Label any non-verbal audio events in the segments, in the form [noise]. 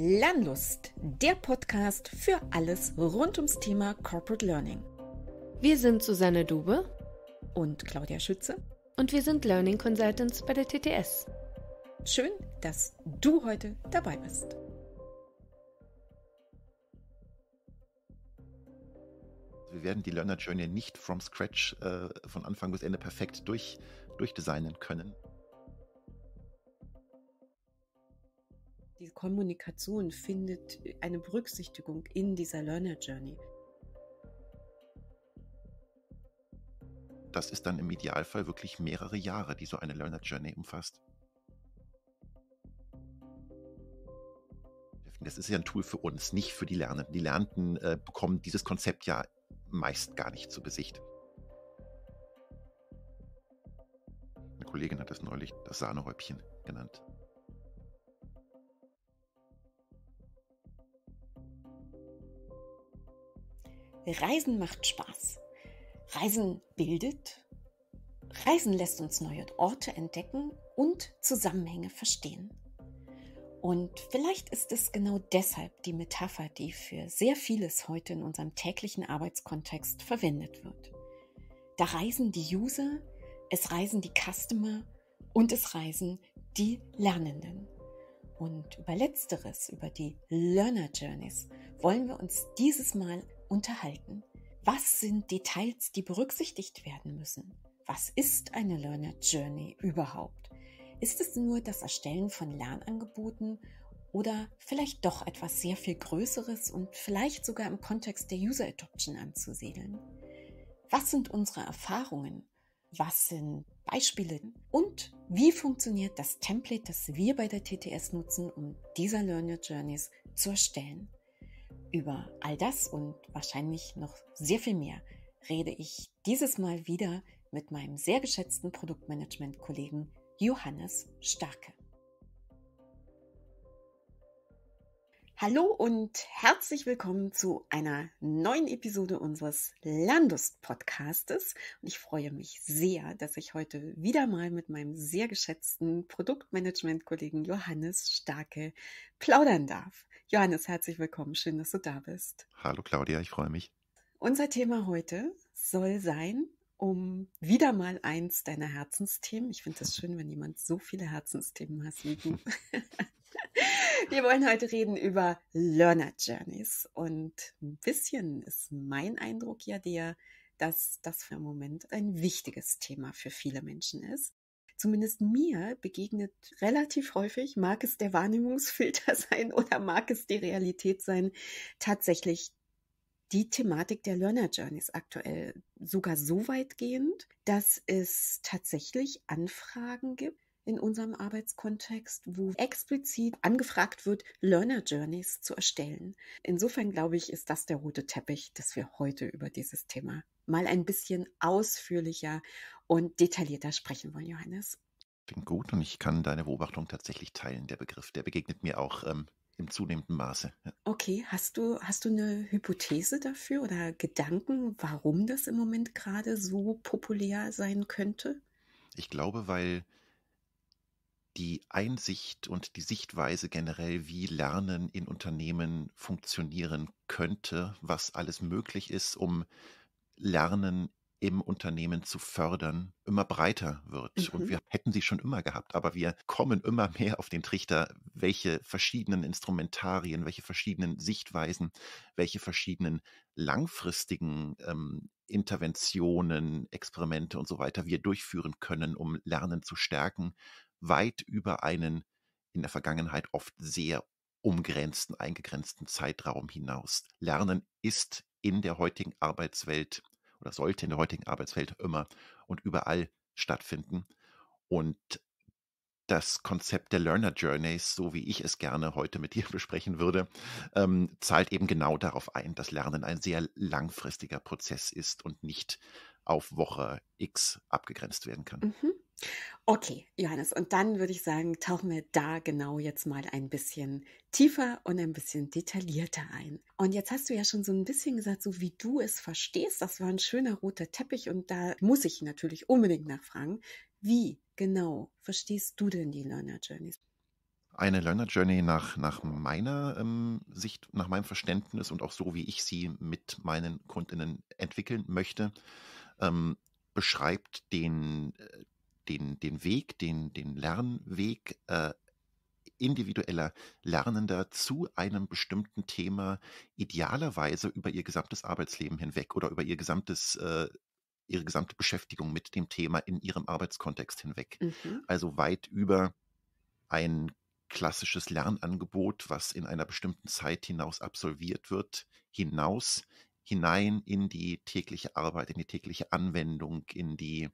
Lernlust, der Podcast für alles rund ums Thema Corporate Learning. Wir sind Susanne Dube und Claudia Schütze und wir sind Learning Consultants bei der TTS. Schön, dass du heute dabei bist. Wir werden die Learner Journey nicht from scratch äh, von Anfang bis Ende perfekt durch, durchdesignen können. Die Kommunikation findet eine Berücksichtigung in dieser Learner Journey. Das ist dann im Idealfall wirklich mehrere Jahre, die so eine Learner Journey umfasst. Das ist ja ein Tool für uns, nicht für die Lernenden. Die Lernenden äh, bekommen dieses Konzept ja meist gar nicht zu Besicht. Eine Kollegin hat das neulich das Sahnehäubchen genannt. Reisen macht Spaß. Reisen bildet. Reisen lässt uns neue Orte entdecken und Zusammenhänge verstehen. Und vielleicht ist es genau deshalb die Metapher, die für sehr vieles heute in unserem täglichen Arbeitskontext verwendet wird. Da reisen die User, es reisen die Customer und es reisen die Lernenden. Und über letzteres, über die Learner Journeys, wollen wir uns dieses Mal unterhalten. Was sind Details, die berücksichtigt werden müssen? Was ist eine Learner Journey überhaupt? Ist es nur das Erstellen von Lernangeboten oder vielleicht doch etwas sehr viel Größeres und vielleicht sogar im Kontext der User Adoption anzusiedeln? Was sind unsere Erfahrungen? Was sind Beispiele? Und wie funktioniert das Template, das wir bei der TTS nutzen, um dieser Learner Journeys zu erstellen? Über all das und wahrscheinlich noch sehr viel mehr rede ich dieses Mal wieder mit meinem sehr geschätzten Produktmanagement-Kollegen Johannes Starke. Hallo und herzlich willkommen zu einer neuen Episode unseres Landust-Podcastes. Und ich freue mich sehr, dass ich heute wieder mal mit meinem sehr geschätzten Produktmanagement-Kollegen Johannes Starke plaudern darf. Johannes, herzlich willkommen. Schön, dass du da bist. Hallo Claudia, ich freue mich. Unser Thema heute soll sein, um wieder mal eins deiner Herzensthemen. Ich finde es schön, wenn jemand so viele Herzensthemen hat liegen. [laughs] Wir wollen heute reden über Learner Journeys und ein bisschen ist mein Eindruck ja der, dass das für im Moment ein wichtiges Thema für viele Menschen ist zumindest mir begegnet relativ häufig, mag es der Wahrnehmungsfilter [laughs] sein oder mag es die Realität sein, tatsächlich die Thematik der Learner Journeys aktuell sogar so weitgehend, dass es tatsächlich Anfragen gibt in unserem Arbeitskontext, wo explizit angefragt wird, Learner Journeys zu erstellen. Insofern glaube ich, ist das der rote Teppich, dass wir heute über dieses Thema mal ein bisschen ausführlicher und detaillierter sprechen wollen, Johannes. Ich bin gut und ich kann deine Beobachtung tatsächlich teilen. Der Begriff, der begegnet mir auch ähm, im zunehmenden Maße. Ja. Okay, hast du, hast du eine Hypothese dafür oder Gedanken, warum das im Moment gerade so populär sein könnte? Ich glaube, weil die Einsicht und die Sichtweise generell, wie Lernen in Unternehmen funktionieren könnte, was alles möglich ist, um Lernen im Unternehmen zu fördern, immer breiter wird. Mhm. Und wir hätten sie schon immer gehabt, aber wir kommen immer [laughs] mehr auf den Trichter, welche verschiedenen Instrumentarien, welche verschiedenen Sichtweisen, welche verschiedenen langfristigen ähm, Interventionen, Experimente und so weiter wir durchführen können, um Lernen zu stärken, weit über einen in der Vergangenheit oft sehr umgrenzten, eingegrenzten Zeitraum hinaus. Lernen ist in der heutigen Arbeitswelt oder sollte in der heutigen Arbeitswelt immer und überall stattfinden. Und das Konzept der Learner Journeys, so wie ich es gerne heute mit dir [laughs] besprechen würde, ähm, zahlt eben genau darauf ein, dass Lernen ein sehr langfristiger Prozess ist und nicht auf Woche X abgegrenzt werden kann. Mhm. Okay, Johannes, und dann würde ich sagen, tauchen wir da genau jetzt mal ein bisschen tiefer und ein bisschen detaillierter ein. Und jetzt hast du ja schon so ein bisschen gesagt, so wie du es verstehst, das war ein schöner roter Teppich und da muss ich natürlich unbedingt nachfragen, wie genau verstehst du denn die Learner Journeys? Eine Learner Journey nach, nach meiner ähm, Sicht, nach meinem Verständnis und auch so, wie ich sie mit meinen Kundinnen entwickeln möchte, ähm, beschreibt den äh, den, den Weg, den, den Lernweg äh, individueller Lernender zu einem bestimmten Thema idealerweise über ihr gesamtes Arbeitsleben hinweg oder über ihr gesamtes äh, ihre gesamte Beschäftigung mit dem Thema in ihrem Arbeitskontext hinweg. Mhm. Also weit über ein klassisches Lernangebot, was in einer bestimmten Zeit hinaus absolviert wird, hinaus hinein in die tägliche Arbeit, in die tägliche Anwendung, in die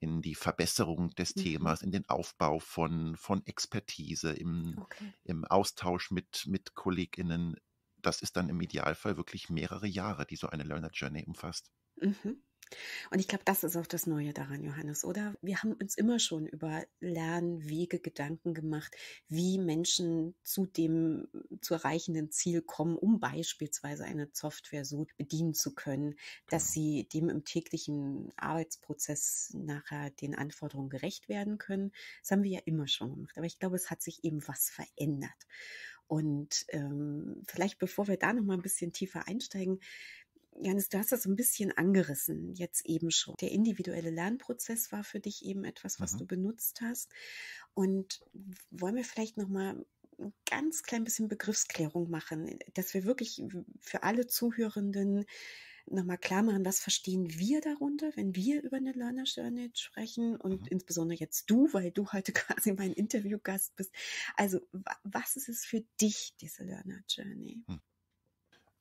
in die Verbesserung des mhm. Themas, in den Aufbau von, von Expertise, im, okay. im Austausch mit, mit KollegInnen. Das ist dann im Idealfall wirklich mehrere Jahre, die so eine Learner Journey umfasst. Mhm. Und ich glaube, das ist auch das Neue daran, Johannes, oder? Wir haben uns immer schon über Lernwege Gedanken gemacht, wie Menschen zu dem zu erreichenden Ziel kommen, um beispielsweise eine Software so bedienen zu können, dass genau. sie dem im täglichen Arbeitsprozess nachher den Anforderungen gerecht werden können. Das haben wir ja immer schon gemacht. Aber ich glaube, es hat sich eben was verändert. Und ähm, vielleicht bevor wir da noch mal ein bisschen tiefer einsteigen, Janis, du hast das so ein bisschen angerissen jetzt eben schon. Der individuelle Lernprozess war für dich eben etwas, was mhm. du benutzt hast. Und wollen wir vielleicht nochmal ein ganz klein bisschen Begriffsklärung machen, dass wir wirklich für alle Zuhörenden nochmal klar machen, was verstehen wir darunter, wenn wir über eine Learner Journey sprechen und mhm. insbesondere jetzt du, weil du heute [laughs] quasi mein Interviewgast bist. Also was ist es für dich, diese Learner Journey? Mhm.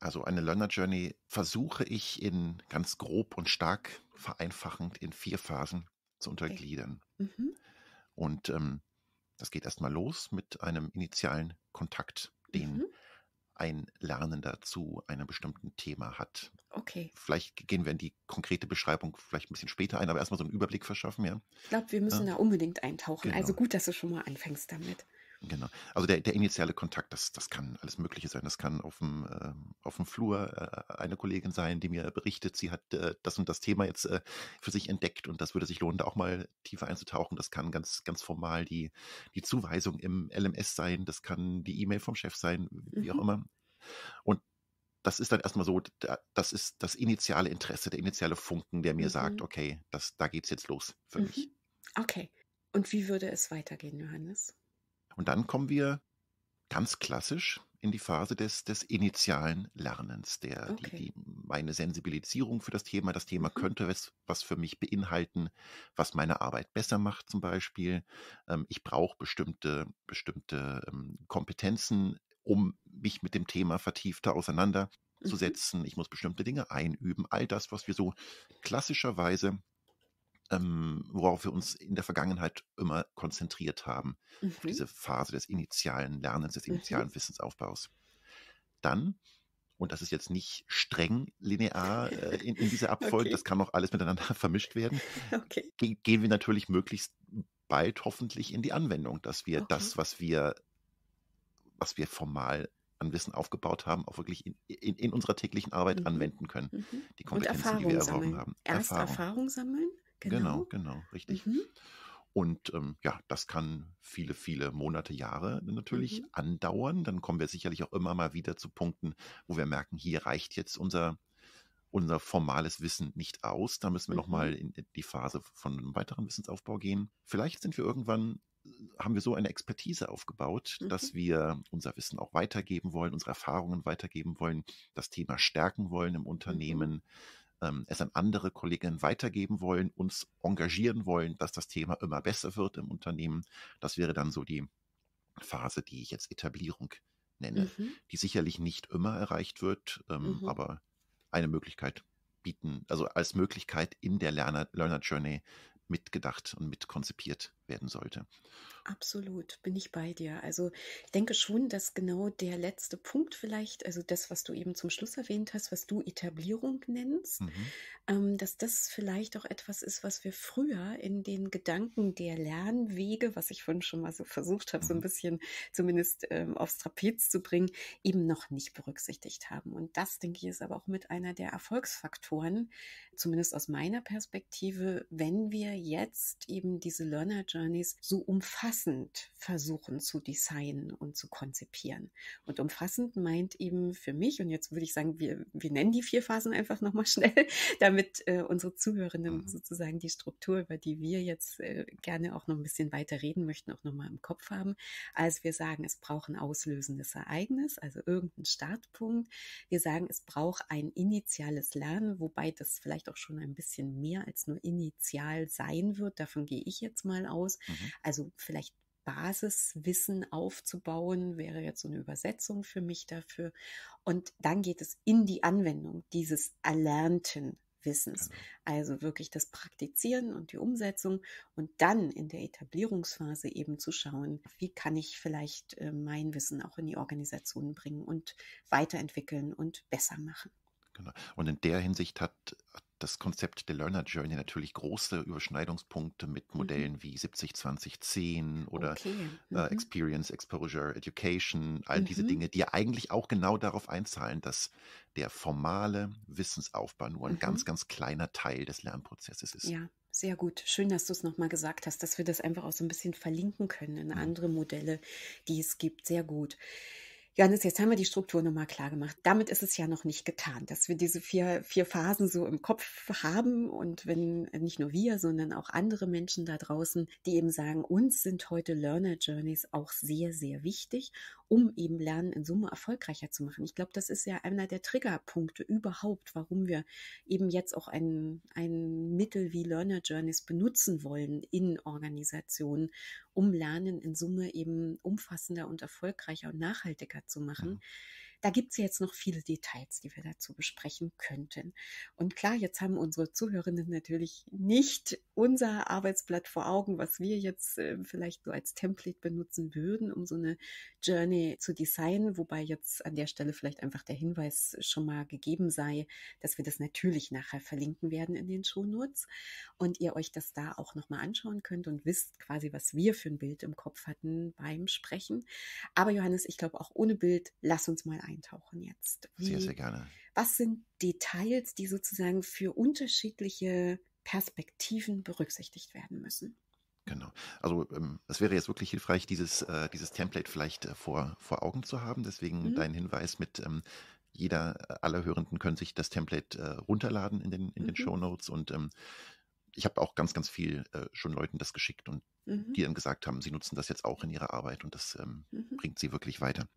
Also eine Learner Journey versuche ich in ganz grob und stark vereinfachend in vier Phasen zu untergliedern. Okay. Mhm. Und ähm, das geht erstmal los mit einem initialen Kontakt, den mhm. ein Lernender zu einem bestimmten Thema hat. Okay. Vielleicht gehen wir in die konkrete Beschreibung vielleicht ein bisschen später ein, aber erstmal so einen Überblick verschaffen, ja. Ich glaube, wir müssen äh, da unbedingt eintauchen. Also genau. Also gut, dass du schon mal anfängst damit. Genau. Also der, der initiale Kontakt, das, das kann alles Mögliche sein. Das kann auf dem, äh, auf dem Flur äh, eine Kollegin sein, die mir berichtet, sie hat äh, das und das Thema jetzt äh, für sich entdeckt und das würde sich lohnen, da auch mal tiefer einzutauchen. Das kann ganz, ganz formal die, die Zuweisung im LMS sein, das kann die E-Mail vom Chef sein, wie mhm. auch immer. Und das ist dann erstmal so, das ist das initiale Interesse, der initiale Funken, der mir mhm. sagt, okay, das, da es jetzt los für mhm. mich. Okay. Und wie würde es weitergehen, Johannes? Und dann kommen wir ganz klassisch in die Phase des, des initialen Lernens, der okay. die, die, meine Sensibilisierung für das Thema, das Thema mhm. könnte was, was für mich beinhalten, was meine Arbeit besser macht zum Beispiel. Ähm, ich brauche bestimmte, bestimmte ähm, Kompetenzen, um mich mit dem Thema vertiefter auseinanderzusetzen. Mhm. Ich muss bestimmte Dinge einüben. All das, was wir so klassischerweise ähm, worauf wir uns in der Vergangenheit immer konzentriert haben, mhm. diese Phase des initialen Lernens, des mhm. initialen mhm. Wissensaufbaus. Dann, und das ist jetzt nicht streng linear äh, in, in, dieser [laughs] Abfolge, okay. das kann auch alles miteinander [laughs] vermischt werden, [laughs] okay. ge gehen wir natürlich möglichst bald hoffentlich in die Anwendung, dass wir okay. das, was wir, was wir formal an Wissen aufgebaut haben, auch wirklich in, in, in unserer täglichen Arbeit mhm. anwenden können. Mhm. Die Kompetenzen, die wir erworben sammeln. haben. Erst Erfahrung, Erfahrung sammeln? Genau, genau, genau richtig. Mhm. Und ähm, ja, das kann viele, viele Monate, Jahre natürlich mhm. andauern. Dann kommen wir sicherlich auch immer mal wieder zu Punkten, wo wir merken, hier reicht jetzt unser, unser formales Wissen nicht aus. Da müssen wir mhm. nochmal in die Phase von einem weiteren Wissensaufbau gehen. Vielleicht sind wir irgendwann äh, haben wir so eine Expertise aufgebaut, mhm. dass wir unser Wissen auch weitergeben wollen, unsere Erfahrungen weitergeben wollen, das Thema stärken wollen im mhm. Unternehmen, ähm, es an andere Kolleginnen weitergeben wollen, uns engagieren wollen, dass das Thema immer besser wird im Unternehmen. Das wäre dann so die Phase, die ich jetzt Etablierung nenne, mhm. die sicherlich nicht immer erreicht wird, ähm, mhm. aber eine Möglichkeit bieten, also als Möglichkeit in der Lerner, Learner Journey mitgedacht und mitkonzipiert werden sollte. Absolut, bin ich bei dir. Also ich denke schon, dass genau der letzte Punkt vielleicht, also das, was du eben zum Schluss erwähnt hast, was du Etablierung nennst, mhm. ähm, dass das vielleicht auch etwas ist, was wir früher in den Gedanken der Lernwege, was ich vorhin schon mal so versucht habe, mhm. so ein mhm. bisschen zumindest ähm, aufs Trapez zu bringen, eben noch nicht berücksichtigt haben. Und das, denke ich, ist aber auch mit einer der Erfolgsfaktoren, zumindest aus meiner Perspektive, wenn wir jetzt eben diese Learner Journeys so umfassend versuchen zu designen und zu konzipieren. Und umfassend meint eben für mich, und jetzt würde ich sagen, wir, wir nennen die vier Phasen einfach nochmal [laughs] schnell, damit äh, unsere Zuhörenden mhm. sozusagen die Struktur, über die wir jetzt äh, gerne auch noch ein bisschen weiter reden möchten, auch nochmal im Kopf haben. Also wir sagen, es braucht ein auslösendes Ereignis, also irgendeinen Startpunkt. Wir sagen, es braucht ein initiales Lernen, wobei das vielleicht auch schon ein bisschen mehr als nur initial sein wird. Davon gehe ich jetzt mal aus aus. Mhm. Also vielleicht Basiswissen aufzubauen, wäre jetzt so eine Übersetzung für mich dafür. Und dann geht es in die Anwendung dieses Erlernten. Wissens. Genau. Also wirklich das Praktizieren und die Umsetzung und dann in der Etablierungsphase eben zu schauen, wie kann ich vielleicht äh, mein Wissen auch in die Organisation bringen und weiterentwickeln und besser machen. Genau. Und in der Hinsicht hat, hat das Konzept der Learner Journey natürlich große Überschneidungspunkte mit mhm. Modellen mhm. wie 70, 20, 10 oder okay. Äh, mhm. äh, Experience, Exposure, Education, all mhm. diese Dinge, die ja eigentlich auch genau darauf einzahlen, dass der formale Wissensaufbau nur ein mhm. ganz, ganz kleiner Teil des Lernprozesses ist. Ja. Sehr gut. Schön, dass du es nochmal gesagt hast, dass wir das einfach auch so ein bisschen verlinken können in mhm. andere Modelle, die es gibt. Sehr gut. Johannes, jetzt haben wir die Struktur nochmal klar gemacht. Damit ist es ja noch nicht getan, dass wir diese vier, vier Phasen so im Kopf haben und wenn äh, nicht nur wir, sondern auch andere Menschen da draußen, die eben sagen, uns sind heute Learner Journeys auch sehr, sehr wichtig, um eben Lernen in Summe erfolgreicher zu machen. Ich glaube, das ist ja einer der Triggerpunkte überhaupt, warum wir eben jetzt auch ein, ein Mittel wie Learner Journeys benutzen wollen in Organisationen, um Lernen in Summe eben umfassender und erfolgreicher und nachhaltiger zu machen. Ja. Da gibt es jetzt noch viele Details, die wir dazu besprechen könnten. Und klar, jetzt haben unsere Zuhörenden natürlich nicht unser Arbeitsblatt vor Augen, was wir jetzt äh, vielleicht so als Template benutzen würden, um so eine Journey zu designen, wobei jetzt an der Stelle vielleicht einfach der Hinweis schon mal gegeben sei, dass wir das natürlich nachher verlinken werden in den Shownotes und ihr euch das da auch nochmal anschauen könnt und wisst quasi, was wir für ein Bild im Kopf hatten beim Sprechen. Aber Johannes, ich glaube auch ohne Bild, lass uns mal ein eintauchen jetzt. Wie, sehr, sehr gerne. Was sind Details, die sozusagen für unterschiedliche Perspektiven berücksichtigt werden müssen? Genau. Also ähm, es wäre jetzt wirklich hilfreich, dieses, äh, dieses Template vielleicht äh, vor, vor Augen zu haben. Deswegen mhm. dein Hinweis mit ähm, jeder äh, aller Hörenden können sich das Template runterladen in den, in mhm. den Show und ähm, ich habe auch ganz, ganz viel schon Leuten das geschickt und mhm. die dann gesagt haben, sie nutzen das jetzt auch in ihrer Arbeit und das mhm. bringt sie wirklich weiter.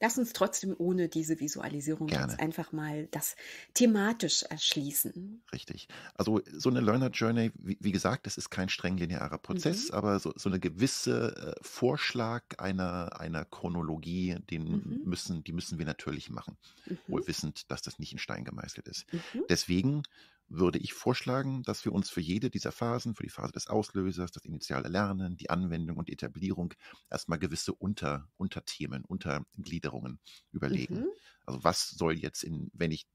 Lass uns trotzdem ohne diese Visualisierung Gerne. jetzt einfach mal das thematisch erschließen. Richtig. Also so eine Learner Journey, wie, wie gesagt, das ist kein streng linearer Prozess, mhm. aber so, so eine gewisse äh, Vorschlag einer, einer Chronologie, den mhm. müssen, die müssen wir natürlich machen, mhm. wohl wissend, dass das nicht in Stein gemeißelt ist. Mhm. Deswegen würde ich vorschlagen, dass wir uns für jede dieser Phasen, für die Phase des Auslösers, das initiale Lernen, die Anwendung und Etablierung erstmal gewisse Unter, Unterthemen, Untergliederungen überlegen. Mhm. Also was soll jetzt in, wenn ich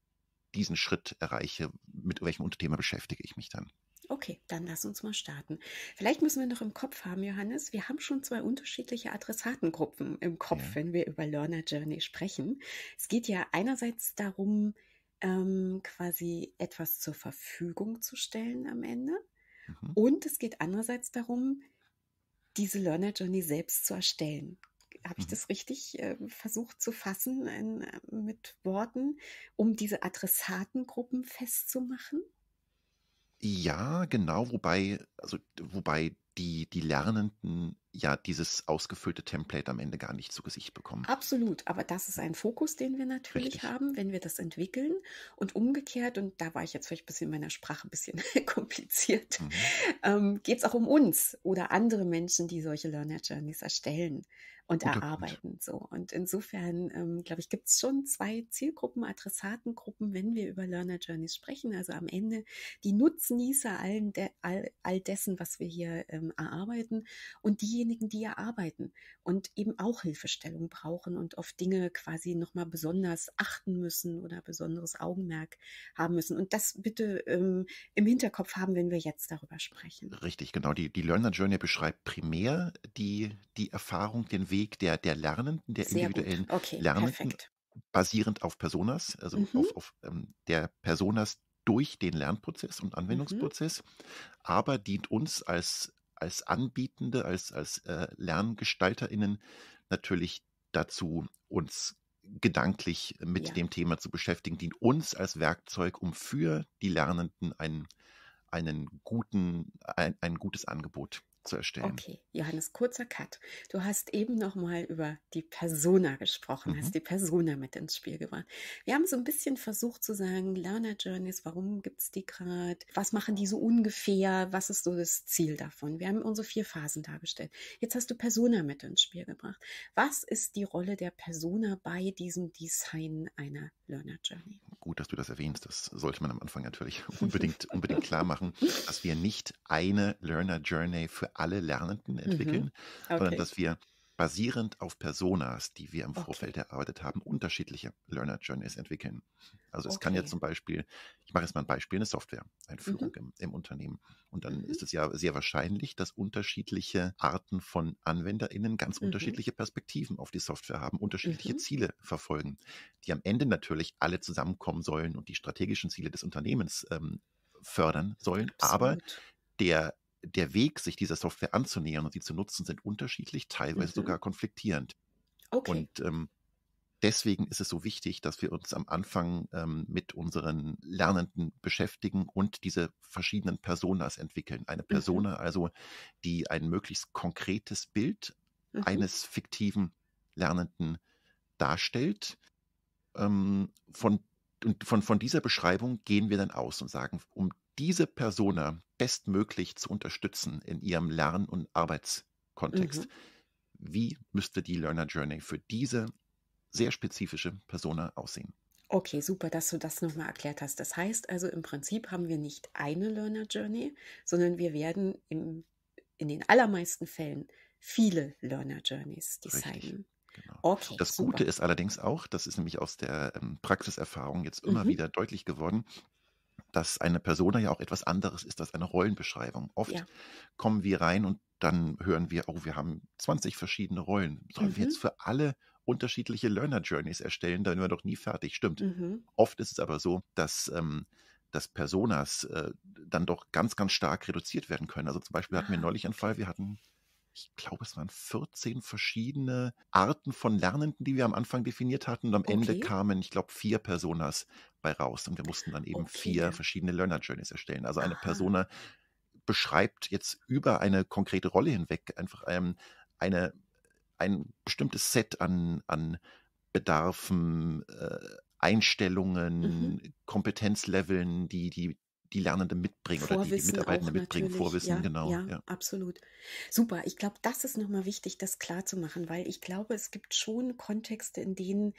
diesen Schritt erreiche, mit welchem Unterthema beschäftige ich mich dann? Okay, dann lass uns mal starten. Vielleicht müssen wir noch im Kopf haben, Johannes, wir haben schon zwei unterschiedliche Adressatengruppen im Kopf, ja. wenn wir über Learner Journey sprechen. Es geht ja einerseits darum, ähm, quasi etwas zur Verfügung zu stellen am Ende. Mhm. Und es geht andererseits darum, diese Learner Journey selbst zu erstellen. Habe ich mhm. das richtig äh, versucht zu fassen in, äh, mit Worten, um diese Adressatengruppen festzumachen? Ja, genau, wobei, also, wobei die, die Lernenden ja dieses ausgefüllte Template am Ende gar nicht zu Gesicht bekommen. Absolut, aber das ist ein Fokus, den wir natürlich Richtig. haben, wenn wir das entwickeln. Und umgekehrt, und da war ich jetzt vielleicht ein bisschen in meiner Sprache ein bisschen [laughs] kompliziert, mhm. ähm, geht es auch um uns oder andere Menschen, die solche Learner Journeys erstellen und Guter erarbeiten. So. Und insofern, ähm, glaube ich, gibt es schon zwei Zielgruppen, Adressatengruppen, wenn wir über Learner Journeys sprechen. Also am Ende die Nutznießer allen de, all, all dessen, was wir hier ähm, erarbeiten und diejenigen, die erarbeiten und eben auch Hilfestellung brauchen und auf Dinge quasi nochmal besonders achten müssen oder besonderes Augenmerk haben müssen. Und das bitte ähm, im Hinterkopf haben, wenn wir jetzt darüber sprechen. Richtig, genau. Die, die Learner Journey beschreibt primär die, die Erfahrung, den Weg, Weg der, der Lernenden, der Sehr individuellen okay, Lernenden, perfekt. basierend auf Personas, also mhm. auf, auf ähm, der Personas durch den Lernprozess und mhm. Anwendungsprozess, mhm. aber dient uns als, als Anbietende, als, als äh, LerngestalterInnen natürlich dazu, uns gedanklich mit ja. dem Thema zu beschäftigen, dient uns als Werkzeug, um für die Lernenden einen, einen guten, ein, ein gutes Angebot zu erstellen. Okay, Johannes, kurzer Cut. Du hast eben nochmal über die Persona gesprochen, mhm. hast die Persona mit ins Spiel gebracht. Wir haben so ein bisschen versucht zu sagen, Learner Journeys, warum gibt es die gerade? Was machen die so ungefähr? Was ist so das Ziel davon? Wir haben unsere vier Phasen dargestellt. Jetzt hast du Persona mit ins Spiel gebracht. Was ist die Rolle der Persona bei diesem Design einer Learner Journey? Gut, dass du das erwähnst. Das sollte man am Anfang natürlich [laughs] unbedingt, unbedingt klar machen, dass wir nicht eine Learner Journey für für alle Lernenden mhm. entwickeln, mhm. okay. sondern dass wir basierend auf Personas, die wir im okay. Vorfeld erarbeitet haben, unterschiedliche Learner Journeys entwickeln. Also es okay. kann ja zum Beispiel, ich mache jetzt mal ein Beispiel, eine Software-Einführung mhm. im, im, Unternehmen. Und dann mhm. ist es ja sehr wahrscheinlich, dass unterschiedliche Arten von AnwenderInnen ganz mhm. unterschiedliche Perspektiven auf die Software haben, unterschiedliche mhm. Ziele verfolgen, die am Ende natürlich alle zusammenkommen sollen und die strategischen Ziele des Unternehmens ähm, fördern sollen. Absolut. Aber der der Weg, sich dieser Software anzunähern und sie zu nutzen, sind unterschiedlich, teilweise mhm. sogar konfliktierend. Okay. Und ähm, deswegen ist es so wichtig, dass wir uns am Anfang ähm, mit unseren Lernenden beschäftigen und diese verschiedenen Personas entwickeln. Eine mhm. Persona mhm. also, die ein möglichst konkretes Bild mhm. eines fiktiven Lernenden darstellt. Ähm, von, von, von dieser Beschreibung gehen wir dann aus und sagen, um diese Persona bestmöglich zu unterstützen in ihrem Lern- und Arbeitskontext. Mhm. Wie müsste die Learner Journey für diese sehr spezifische Persona aussehen? Okay, super, dass du das nochmal erklärt hast. Das heißt also, im Prinzip haben wir nicht eine Learner Journey, sondern wir werden im, in den allermeisten Fällen viele Learner Journeys designen. Genau. Okay, das super. Gute ist allerdings auch, das ist nämlich aus der ähm, Praxiserfahrung jetzt immer mhm. wieder deutlich geworden, dass eine Persona ja auch etwas anderes ist als eine Rollenbeschreibung. Oft ja. kommen wir rein und dann hören wir, oh, wir haben 20 verschiedene Rollen. Sollen mhm. wir jetzt mhm. für alle unterschiedliche Learner Journeys erstellen? Dann wären wir doch nie fertig. Stimmt. Mhm. Oft ist es aber so, dass, ähm, dass Personas äh, dann doch ganz, ganz stark reduziert werden können. Also zum Beispiel hatten wir ah. neulich einen Fall, wir hatten ich glaube, es waren 14 verschiedene Arten von Lernenden, die wir am Anfang definiert hatten. Und am okay. Ende kamen, ich glaube, vier Personas bei raus. Und wir mussten dann eben okay. vier verschiedene Learner Journeys erstellen. Also eine Aha. Persona beschreibt jetzt über eine konkrete Rolle hinweg einfach ähm, eine, ein bestimmtes Set an, an Bedarfen, äh, Einstellungen, mhm. Kompetenzleveln, die die die Lernenden mitbringen Vorwissen oder die, die Mitarbeitenden mitbringen, Vorwissen, ja, genau. Ja, ja, absolut. Super. Ich glaube, das ist nochmal wichtig, das klar zu machen, weil ich glaube, es gibt schon Kontexte, in denen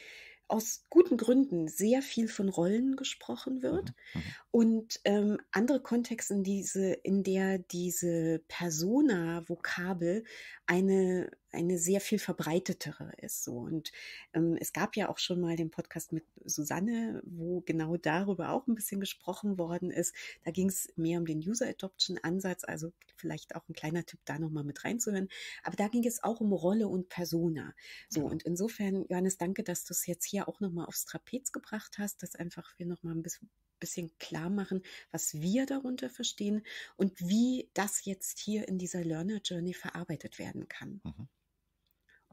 aus guten Gründen sehr viel von Rollen gesprochen wird mhm, mhm. und ähm, andere Kontexte, in, diese, in der diese Persona-Vokabel eine, eine sehr viel verbreitetere ist. So. Und ähm, es gab ja auch schon mal den Podcast mit Susanne, wo genau darüber auch ein bisschen gesprochen worden ist. Da ging es mehr um den User Adoption Ansatz, also vielleicht auch ein kleiner Tipp, da nochmal mit reinzuhören. Aber da ging es auch um Rolle und Persona. So, genau. und insofern, Johannes, danke, dass du es jetzt hier auch nochmal aufs Trapez gebracht hast, dass einfach wir nochmal ein bisschen bisschen klar machen, was wir darunter verstehen und wie das jetzt hier in dieser Learner Journey verarbeitet werden kann. Mhm.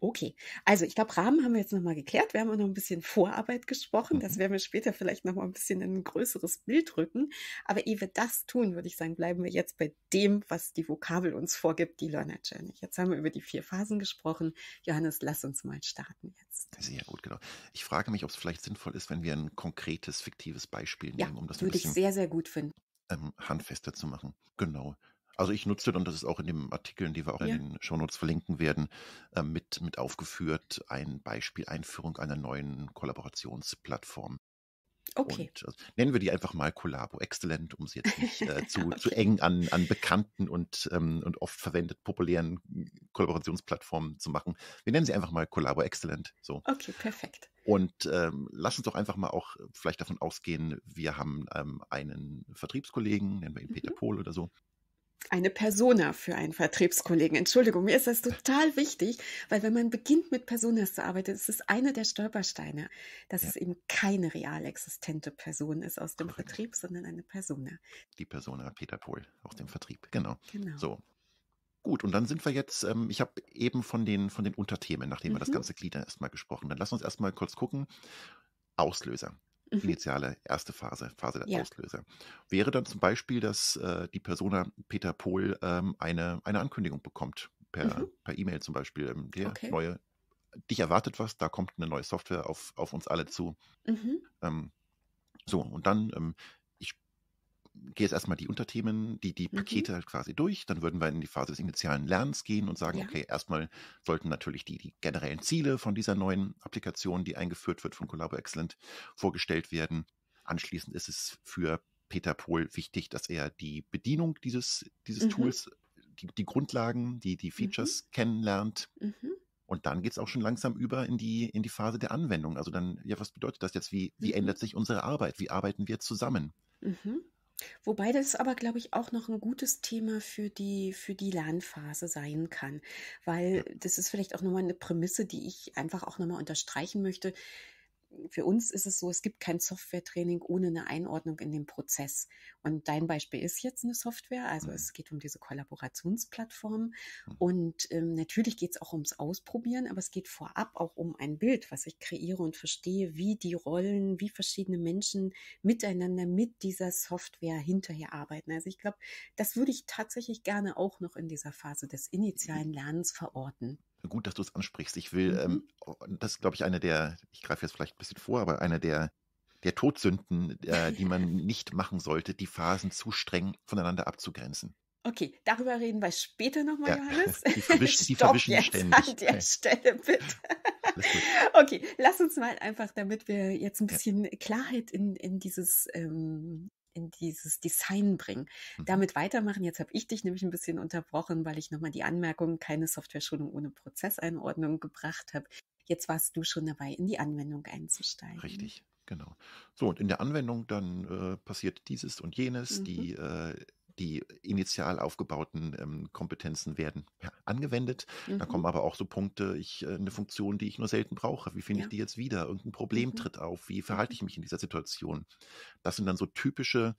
Okay, also ich glaube, Rahmen haben wir jetzt nochmal geklärt. Wir haben auch noch ein bisschen Vorarbeit gesprochen. Das mhm. werden wir später vielleicht nochmal ein bisschen in ein größeres Bild rücken. Aber ehe wir das tun, würde ich sagen, bleiben wir jetzt bei dem, was die Vokabel uns vorgibt, die Learner Journey. Jetzt haben wir über die vier Phasen gesprochen. Johannes, lass uns mal starten jetzt. Sehr gut, genau. Ich frage mich, ob es vielleicht sinnvoll ist, wenn wir ein konkretes, fiktives Beispiel nehmen, ja, um das würde ein bisschen, ich sehr, sehr gut finden. Ähm, handfester zu machen. Genau. Also ich nutze dann, das ist auch in den Artikeln, die wir auch ja. in den Shownotes verlinken werden, äh, mit, mit aufgeführt, ein Beispiel Einführung einer neuen Kollaborationsplattform. Okay. Und, also, nennen wir die einfach mal Collabo Excellent, um sie jetzt nicht äh, zu, okay. [laughs] zu eng an, an bekannten und, ähm, und oft verwendet populären Kollaborationsplattformen zu machen. Wir nennen sie einfach mal Collabo Excellent. So. Okay, perfekt. Und ähm, lass uns doch einfach mal auch äh, vielleicht davon ausgehen, wir haben ähm, einen Vertriebskollegen, nennen wir ihn Peter mhm. Pohl oder so, eine Persona für einen Vertriebskollegen. Entschuldigung, mir ist das total wichtig, weil wenn man beginnt mit Personas zu arbeiten, ist es einer der Stolpersteine, dass ja. es eben keine real existente Person ist aus dem Korrekt. Vertrieb, sondern eine Persona. Die Persona Peter Pohl aus dem Vertrieb, genau. genau. So. Gut, und dann sind wir jetzt, ähm, ich habe eben von den, von den Unterthemen, nachdem mhm. wir das mhm. ganze Glieder erstmal gesprochen haben, dann lass uns erstmal kurz gucken. Auslöser. Mhm. initiale erste Phase, Phase der ja. Auslöser. Wäre dann zum Beispiel, dass äh, die Persona Peter Pohl ähm, eine, eine Ankündigung bekommt, per mhm. per E-Mail zum Beispiel. Ähm, der okay. neue, dich erwartet was, da kommt eine neue Software auf, auf uns alle zu. Mhm. Ähm, so, und dann ähm, gehe jetzt erstmal die Unterthemen, die, die mhm. Pakete mhm. halt quasi durch. Dann würden wir in die Phase des initialen Lernens gehen und sagen, ja. okay, erstmal sollten natürlich die, die generellen Ziele von dieser neuen Applikation, die eingeführt wird von Collabo Excellent, vorgestellt werden. Anschließend ist es für Peter Pohl wichtig, dass er die Bedienung dieses, dieses mhm. Tools, die, die, Grundlagen, die, die mhm. Features mhm. kennenlernt. Und dann geht es auch schon langsam über in die, in die Phase der Anwendung. Also dann, ja, was bedeutet das jetzt? Wie, wie mhm. ändert sich unsere Arbeit? Wie arbeiten wir zusammen? Mhm. Wobei das aber, glaube ich, auch noch ein gutes Thema für die, für die Lernphase sein kann, weil das ist vielleicht auch nochmal eine Prämisse, die ich einfach auch nochmal unterstreichen möchte für uns ist es so, es gibt kein Softwaretraining ohne eine Einordnung in den Prozess. Und dein Beispiel ist jetzt eine Software, also mhm. es geht um diese Kollaborationsplattform. Mhm. Und ähm, natürlich geht es auch ums Ausprobieren, aber es geht vorab auch um ein Bild, was ich kreiere und verstehe, wie die Rollen, wie verschiedene Menschen miteinander mit dieser Software hinterher arbeiten. Also ich glaube, das würde ich tatsächlich gerne auch noch in dieser Phase des mhm. initialen Lernens verorten gut, dass du es ansprichst. Ich will, mhm. ähm, das ist, glaube ich, eine der, ich greife jetzt vielleicht ein bisschen vor, aber eine der, der Todsünden, äh, die man [laughs] nicht machen sollte, die Phasen zu streng voneinander abzugrenzen. Okay, darüber reden wir später nochmal, ja, Johannes. [laughs] Die verwischen, die [laughs] verwischen jetzt ständig. An der Stelle, bitte. okay, lass uns mal einfach, damit wir jetzt ein bisschen Klarheit in, in dieses ähm, in dieses Design bringen. Mhm. Damit weitermachen. Jetzt habe ich dich nämlich ein bisschen unterbrochen, weil ich nochmal die Anmerkung, keine Software-Schulung ohne Prozesseinordnung gebracht habe. Jetzt warst du schon dabei, in die Anwendung einzusteigen. Richtig, genau. So, und in der Anwendung dann äh, passiert dieses und jenes. Mhm. Die äh, die initial aufgebauten ähm, Kompetenzen werden ja, angewendet. Mhm. Da kommen aber auch so Punkte, ich, äh, eine Funktion, die ich nur selten brauche. Wie finde ja. ich die jetzt wieder? Irgendein Problem mhm. tritt auf. Wie verhalte ich mich in dieser Situation? Das sind dann so typische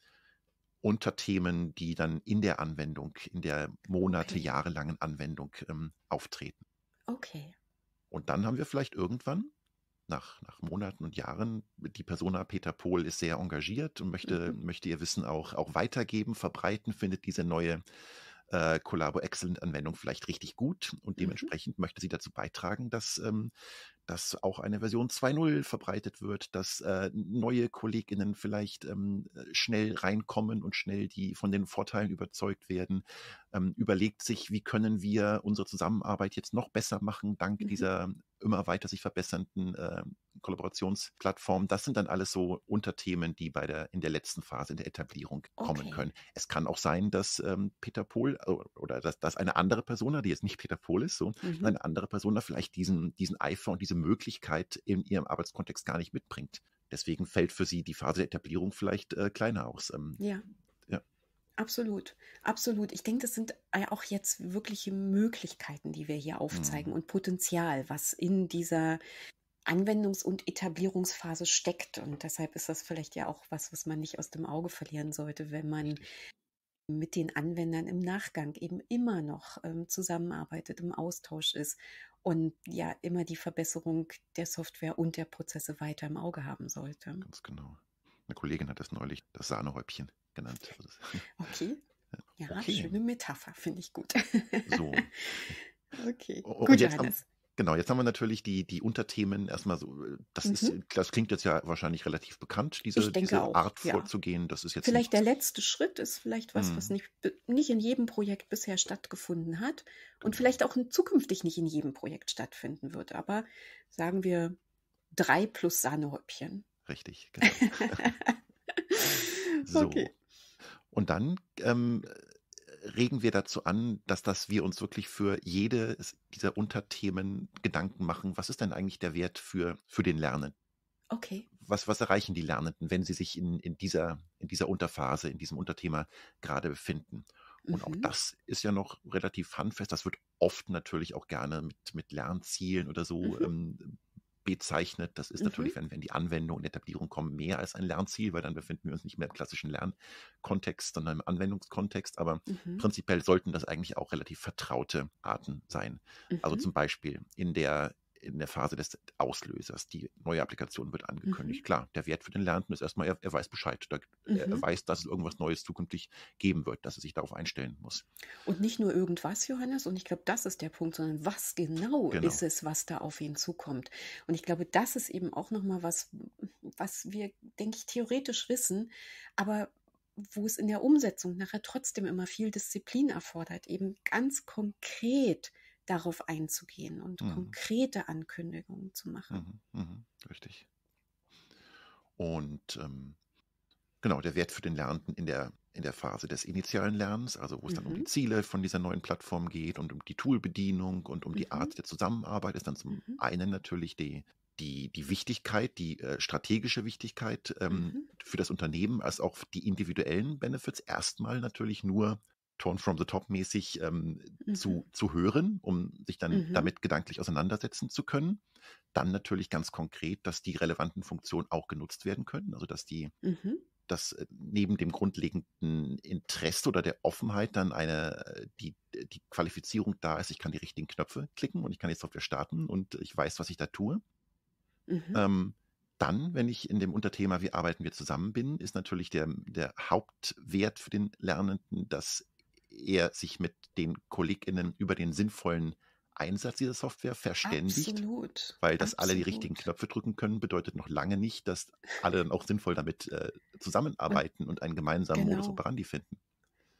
Unterthemen, die dann in der Anwendung, in der Monate, okay. jahrelangen Anwendung ähm, auftreten. Okay. Und dann haben wir vielleicht irgendwann nach, nach Monaten und Jahren. Die Persona Peter Pohl ist sehr engagiert und möchte, mhm. möchte ihr Wissen auch, auch weitergeben, verbreiten, findet diese neue äh, Collabo Excellent Anwendung vielleicht richtig gut und mhm. dementsprechend mhm. möchte sie dazu beitragen, dass, ähm, dass auch eine Version 2.0 verbreitet wird, dass äh, neue KollegInnen vielleicht ähm, äh, schnell reinkommen und schnell die von den Vorteilen überzeugt werden. Ähm, überlegt sich, wie können wir unsere Zusammenarbeit jetzt noch besser machen, dank mhm. dieser immer weiter sich verbessernden äh, Kollaborationsplattform. Das sind dann alles so Unterthemen, die bei der in der letzten Phase in der Etablierung okay. kommen können. Es kann auch sein, dass ähm, Peter Pohl äh, oder dass, dass eine andere Persona, die jetzt nicht Peter Pohl ist, so mhm. eine andere Persona vielleicht diesen diesen Eifer und diese Möglichkeit in ihrem Arbeitskontext gar nicht mitbringt. Deswegen fällt für sie die Phase der Etablierung vielleicht äh, kleiner aus. Ähm, ja. ja. Absolut, absolut. Ich denke, das sind äh, auch jetzt wirkliche Möglichkeiten, die wir hier aufzeigen mhm. und Potenzial, was in dieser Anwendungs- und Etablierungsphase steckt. Und deshalb ist das vielleicht ja auch was, was man nicht aus dem Auge verlieren sollte, wenn man mit den Anwendern im Nachgang eben immer noch ähm, zusammenarbeitet, im Austausch ist und ja immer die Verbesserung der Software und der Prozesse weiter im Auge haben sollte. Ganz genau. Eine Kollegin hat das neulich das Sahnehäubchen genannt. Also [laughs] okay. Ja, okay. schöne Metapher, finde ich gut. So. [laughs] Okay, und gut, jetzt Johannes. Genau, jetzt haben wir natürlich die, die Unterthemen erstmal so, äh, das mhm. ist, das klingt jetzt ja wahrscheinlich relativ bekannt, diese, diese auch, Art ja. vorzugehen. Das ist jetzt vielleicht der letzte Schritt ist vielleicht was, mhm. was nicht, nicht in jedem Projekt bisher stattgefunden hat und genau. vielleicht auch zukünftig nicht in jedem Projekt stattfinden wird. Aber sagen wir drei plus Sahnehäubchen. Richtig, genau. [laughs] so. Okay. Und dann ähm, regen wir dazu an, dass, dass wir uns wirklich für jede dieser Unterthemen Gedanken machen. Was ist denn eigentlich der Wert für, für den Lernen? Okay. Was, was erreichen die Lernenden, wenn sie sich in, in, dieser, in dieser Unterphase, in diesem Unterthema gerade befinden? Und mhm. auch das ist ja noch relativ handfest. Das wird oft natürlich auch gerne mit, mit Lernzielen oder so mhm. ähm, bezeichnet. Das ist mhm. natürlich, wenn wir in die Anwendung und Etablierung kommen, mehr als ein Lernziel, weil dann befinden wir uns nicht mehr im klassischen Lernkontext, sondern im Anwendungskontext. Aber mhm. prinzipiell sollten das eigentlich auch relativ vertraute Arten sein. Also mhm. Also zum Beispiel in der in der Phase des Auslösers. Die neue Applikation wird angekündigt. Mhm. Klar, der Wert für den Lernenden ist erstmal, er, er weiß Bescheid. Da, mhm. Er weiß, dass es irgendwas Neues zukünftig geben wird, dass er sich darauf einstellen muss. Und nicht nur irgendwas, Johannes, und ich glaube, das ist der Punkt, sondern was genau, genau, ist es, was da auf ihn zukommt. Und ich glaube, das ist eben auch nochmal was, was wir, denke ich, theoretisch wissen, aber wo es in der Umsetzung nachher trotzdem immer viel Disziplin erfordert, eben ganz konkret darauf einzugehen und mhm. konkrete Ankündigungen zu machen. Mhm. Mhm. Richtig. Und ähm, genau, der Wert für den Lernenden in der, in der Phase des initialen Lernens, also wo es dann um die mhm. Ziele von dieser neuen Plattform geht und um die Toolbedienung und um die mhm. Art der Zusammenarbeit, ist dann zum mhm. einen natürlich die, die, die Wichtigkeit, die äh, strategische Wichtigkeit ähm, mhm. für das Unternehmen, als auch die individuellen Benefits erstmal natürlich nur Torn from the Top mäßig ähm, mhm. zu, zu hören, um sich dann mhm. damit gedanklich auseinandersetzen zu können. Dann natürlich ganz konkret, dass die relevanten Funktionen auch genutzt werden können, also dass die, mhm. dass äh, neben dem grundlegenden Interesse oder der Offenheit dann eine, äh, die, äh, die Qualifizierung da ist, ich kann die richtigen Knöpfe klicken und ich kann die Software starten und ich weiß, was ich da tue. Mhm. Ähm, dann, wenn ich in dem Unterthema, wie arbeiten wir zusammen bin, ist natürlich der, der Hauptwert für den Lernenden, dass er sich mit den KollegInnen über den sinnvollen Einsatz dieser Software verständigt. Absolut. Weil dass Absolut. alle die richtigen Knöpfe drücken können, bedeutet noch lange nicht, dass alle dann auch sinnvoll damit äh, zusammenarbeiten und, und einen gemeinsamen genau. Modus operandi finden.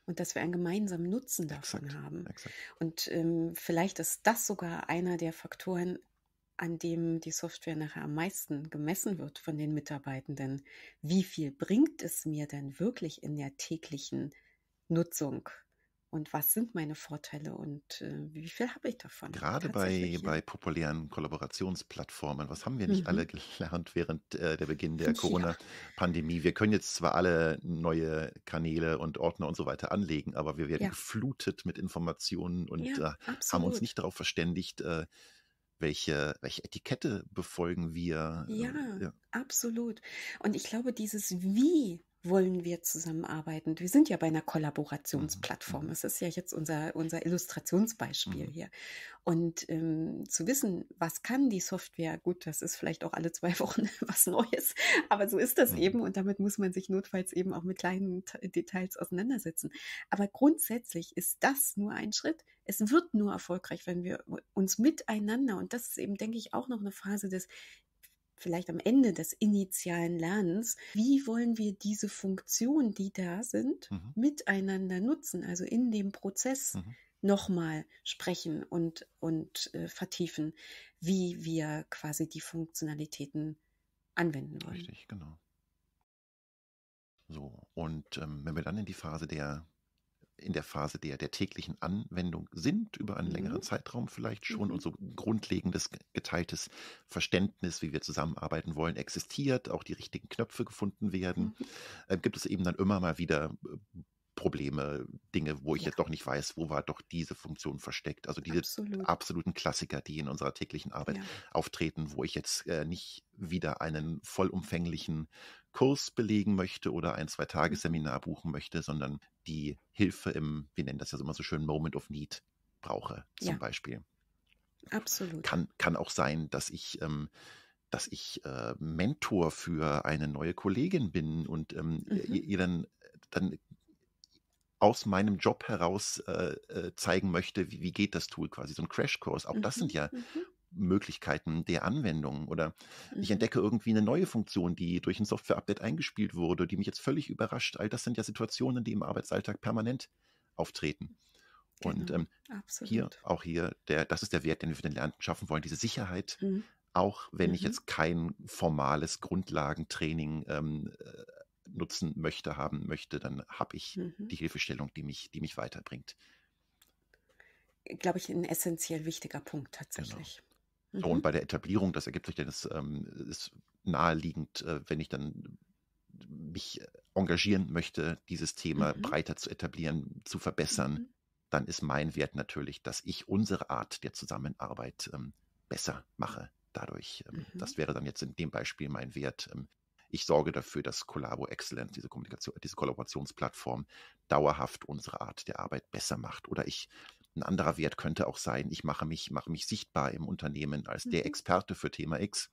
Und dass wir einen gemeinsamen Nutzen davon exakt, haben. Exakt. Und ähm, vielleicht ist das sogar einer der Faktoren, an dem die Software nachher am meisten gemessen wird von den Mitarbeitenden. Wie viel bringt es mir denn wirklich in der täglichen Nutzung und was sind meine Vorteile und äh, wie viel habe ich davon? Gerade bei, bei populären Kollaborationsplattformen, was haben wir nicht mhm. alle gelernt während äh, der Beginn der [laughs] Corona-Pandemie? Wir können jetzt zwar alle neue Kanäle und Ordner und so weiter anlegen, aber wir werden ja. geflutet mit Informationen und ja, äh, haben uns nicht darauf verständigt, äh, welche, welche Etikette befolgen wir. Ähm, ja, ja, absolut. Und ich glaube, dieses Wie wollen wir zusammenarbeiten. Wir sind ja bei einer mhm. Kollaborationsplattform. Mhm. Es ist ja jetzt unser, unser Illustrationsbeispiel mhm. hier. Und ähm, zu wissen, was kann die Software, gut, das ist vielleicht auch alle zwei [laughs] Wochen was Neues, aber so ist das mhm. eben und damit muss man sich notfalls eben auch mit kleinen Details auseinandersetzen. Aber grundsätzlich ist das nur ein Schritt. Es wird nur erfolgreich, wenn wir uns miteinander, und das ist eben, denke ich, auch noch eine Phase des vielleicht am Ende des initialen Lernens, wie wollen wir diese Funktionen, die da sind, mhm. miteinander nutzen, also in dem Prozess mhm. nochmal sprechen und, und äh, vertiefen, wie wir quasi die Funktionalitäten anwenden wollen. Richtig, genau. So, und ähm, wenn wir dann in die Phase der in der Phase der, der täglichen Anwendung sind, über einen längeren mhm. Zeitraum vielleicht schon mhm. und so grundlegendes geteiltes Verständnis, wie wir zusammenarbeiten wollen, existiert, auch die richtigen Knöpfe gefunden werden, mhm. äh, gibt es eben dann immer mal wieder äh, Probleme, Dinge, wo ich ja. jetzt doch nicht weiß, wo war doch diese Funktion versteckt. Also diese Absolut. absoluten Klassiker, die in unserer täglichen Arbeit ja. auftreten, wo ich jetzt äh, nicht wieder einen vollumfänglichen Kurs belegen möchte oder ein Zwei-Tage-Seminar buchen möchte, sondern die Hilfe im, wir nennen das ja immer so schön, Moment of Need brauche, zum ja. Beispiel. Absolut. Kann, kann auch sein, dass ich, ähm, dass ich äh, Mentor für eine neue Kollegin bin und ähm, mhm. ihr, ihr, dann, dann aus meinem Job heraus äh, äh zeigen möchte, wie, wie, geht das Tool quasi, so ein Crashkurs. Auch mhm. das sind ja mhm. Möglichkeiten der Anwendung oder ich mhm. entdecke irgendwie eine neue Funktion, die durch ein Software-Update eingespielt wurde, die mich jetzt völlig überrascht. All das sind ja Situationen, die im Arbeitsalltag permanent auftreten. Genau, Und ähm, hier, auch hier, der, das ist der Wert, den wir für den Lernenden schaffen wollen, diese Sicherheit, mhm. auch wenn mhm. ich jetzt kein formales Grundlagentraining ähm, äh, nutzen möchte, haben möchte, dann habe ich mhm. die Hilfestellung, die mich, die mich weiterbringt glaube ich, ein essentiell wichtiger Punkt genau. tatsächlich. Genau. So, mhm. und bei der Etablierung, das ergibt sich denn, es ähm, ist naheliegend, äh, wenn ich dann mich engagieren möchte, dieses Thema mhm. breiter zu etablieren, zu verbessern, mhm. dann ist mein Wert natürlich, dass ich unsere Art der Zusammenarbeit ähm, besser mache. Dadurch, ähm, mhm. das wäre dann jetzt in dem Beispiel mein Wert. Ähm, ich sorge dafür, dass Collabo Excellence, diese, Kommunikation, diese Kollaborationsplattform, dauerhaft unsere Art der Arbeit besser macht. Oder ich ein anderer Wert könnte auch sein, ich mache mich, mache mich sichtbar im Unternehmen als mhm. der Experte für Thema X.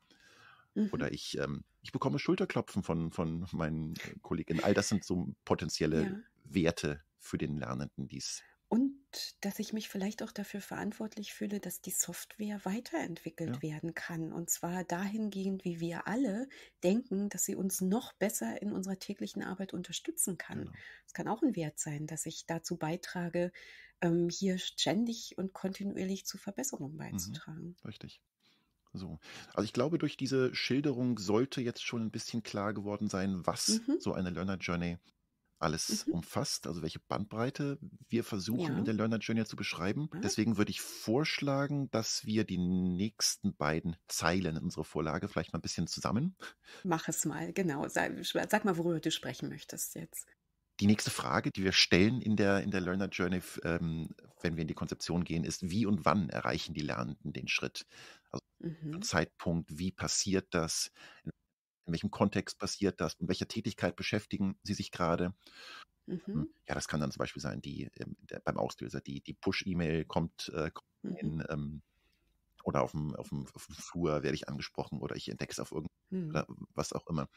Mhm. Oder ich, ähm, ich bekomme Schulterklopfen von, von meinen äh, Kolleginnen. All das sind so potenzielle ja. Werte für den Lernenden, die es und dass ich mich vielleicht auch dafür verantwortlich fühle, dass die Software weiterentwickelt ja. werden kann. Und zwar dahingehend, wie wir alle denken, dass sie uns noch besser in unserer täglichen Arbeit unterstützen kann. Es genau. kann auch ein Wert sein, dass ich dazu beitrage, ähm, hier ständig und kontinuierlich zu Verbesserungen mhm. beizutragen. Mhm, richtig. So. Also ich glaube, durch diese Schilderung sollte jetzt schon ein bisschen klar geworden sein, was mhm. so eine Learner Journey alles mhm. umfasst, also welche Bandbreite wir versuchen ja. in der Learner Journey zu beschreiben. Mhm. Deswegen würde ich vorschlagen, dass wir die nächsten beiden Zeilen in unserer Vorlage vielleicht mal ein bisschen zusammen. Mach es mal, genau. Sag, sag mal, worüber du sprechen möchtest jetzt die nächste Frage, die wir stellen in der, in der Learner Journey, ähm, wenn wir in die Konzeption gehen, ist, wie und wann erreichen die Lernenden den Schritt? Also mhm. Zeitpunkt, wie passiert das? In welchem Kontext passiert das? In welcher Tätigkeit beschäftigen sie sich gerade? Ähm, mhm. Ja, das kann dann zum Beispiel sein, die ähm, der, beim Auslöser, die, die Push-E-Mail kommt, äh, kommt mhm. in, ähm, oder auf dem, auf, dem, auf dem Flur werde ich angesprochen oder ich entdecke es auf irgendwas, mhm. was auch immer.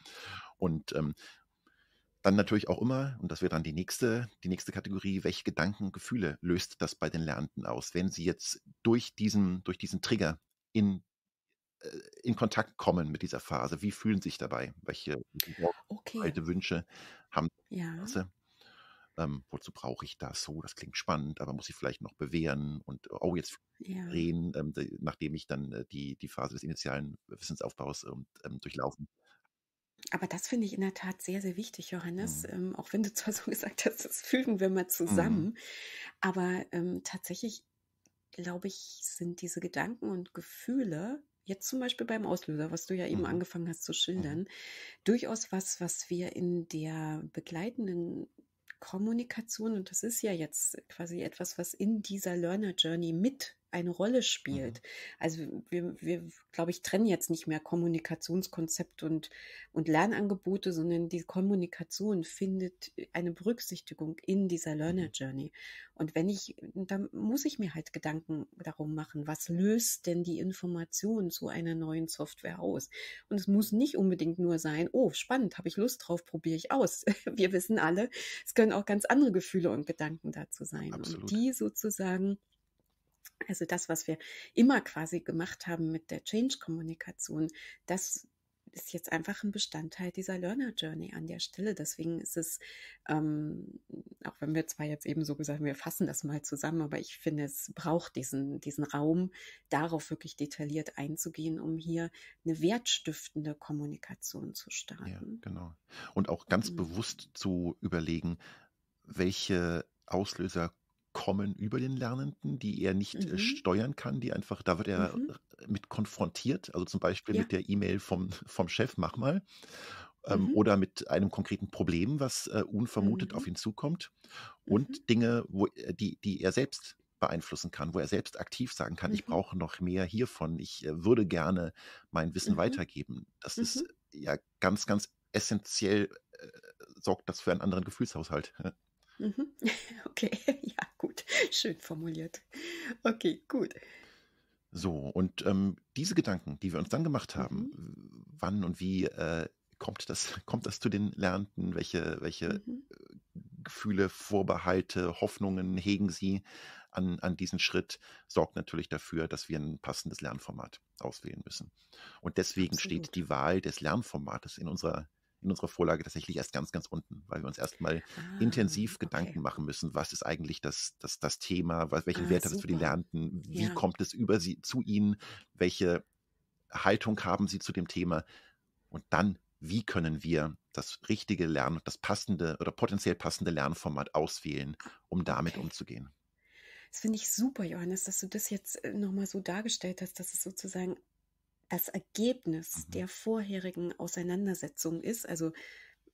Und ähm, dann natürlich auch immer, und das wäre dann die nächste, die nächste Kategorie, welche Gedanken und Gefühle löst das bei den Lernenden aus, wenn sie jetzt durch diesen, durch diesen Trigger in, äh, in Kontakt kommen mit dieser Phase? Wie fühlen sie sich dabei? Welche okay. alte Wünsche haben sie? Ähm, wozu brauche ich das? So, oh, das klingt spannend, aber muss ich vielleicht noch bewähren und oh, jetzt ja. reden, ähm, nachdem ich dann äh, die, die Phase des initialen Wissensaufbaus ähm, durchlaufen aber das finde ich in der Tat sehr, sehr wichtig, Johannes. Mhm. Ähm, auch wenn du zwar [laughs] so gesagt hast, das fügen wir mal zusammen. Mhm. Aber ähm, tatsächlich, glaube ich, sind diese Gedanken und Gefühle, jetzt zum Beispiel beim Auslöser, was du ja eben mhm. angefangen hast zu mhm. schildern, durchaus was, was wir in der begleitenden Kommunikation, und das ist ja jetzt quasi etwas, was in dieser Learner Journey mit eine Rolle spielt. Mhm. Also wir, wir glaube ich, trennen jetzt nicht mehr Kommunikationskonzept und, und Lernangebote, sondern die Kommunikation findet eine Berücksichtigung in dieser Learner mhm. Journey. Und wenn ich, dann muss ich mir halt Gedanken darum machen, was löst denn die Information zu einer neuen Software aus? Und es muss nicht unbedingt nur sein, oh, spannend, habe ich Lust drauf, probiere ich aus. [laughs] Wir wissen alle, es können auch ganz andere Gefühle und Gedanken dazu sein. Absolut. Und die sozusagen also das, was wir immer quasi gemacht haben mit der Change-Kommunikation, das ist jetzt einfach ein Bestandteil dieser Learner Journey an der Stelle. Deswegen ist es, ähm, auch wenn wir zwar jetzt eben so gesagt, haben, wir fassen das mal zusammen, aber ich finde, es braucht diesen, diesen Raum, darauf wirklich detailliert einzugehen, um hier eine wertstiftende Kommunikation zu starten. Ja, genau. Und auch ganz mhm. bewusst zu überlegen, welche Auslöser kommen über den Lernenden, die er nicht äh, mhm. steuern kann, die einfach, da wird er mhm. mit konfrontiert, also zum Beispiel ja. mit der E-Mail vom, vom Chef, mach mal, ähm, mhm. oder mit einem konkreten Problem, was äh, unvermutet auf mhm. ihn zukommt und mhm. Dinge, wo, äh, die, die er selbst beeinflussen kann, wo er selbst aktiv sagen kann, ich mhm. brauche noch mehr hiervon, ich äh, würde gerne mein Wissen weitergeben. Das ist äh, ja ganz, ganz essentiell, äh, sorgt das für einen anderen Gefühlshaushalt. [laughs] Mhm. [laughs] Okay, [laughs] ja, gut. Schön formuliert. Okay, gut. So, und ähm, diese Gedanken, die wir uns dann gemacht haben, mhm. wann und wie äh, kommt, das, [laughs] kommt das zu den Lernten? Welche, welche äh, mhm. Gefühle, Vorbehalte, Hoffnungen hegen sie an, an diesen Schritt? Sorgt natürlich dafür, dass wir ein passendes Lernformat auswählen müssen. Und deswegen Absolut. steht die Wahl des Lernformates in unserer in unserer Vorlage tatsächlich erst ganz, ganz unten, weil wir uns erstmal ah, intensiv okay. Gedanken machen müssen, was ist eigentlich das, das, das Thema, was, welchen ah, Wert hat es für die Lernenden, wie ja. kommt es über sie zu ihnen, welche Haltung haben sie zu dem Thema und dann, wie können wir das richtige Lernen das passende oder potenziell passende Lernformat auswählen, ah, um damit okay. umzugehen. Das finde ich super, Johannes, dass du das jetzt äh, nochmal so dargestellt hast, dass es sozusagen das Ergebnis mhm. der vorherigen Auseinandersetzung ist, also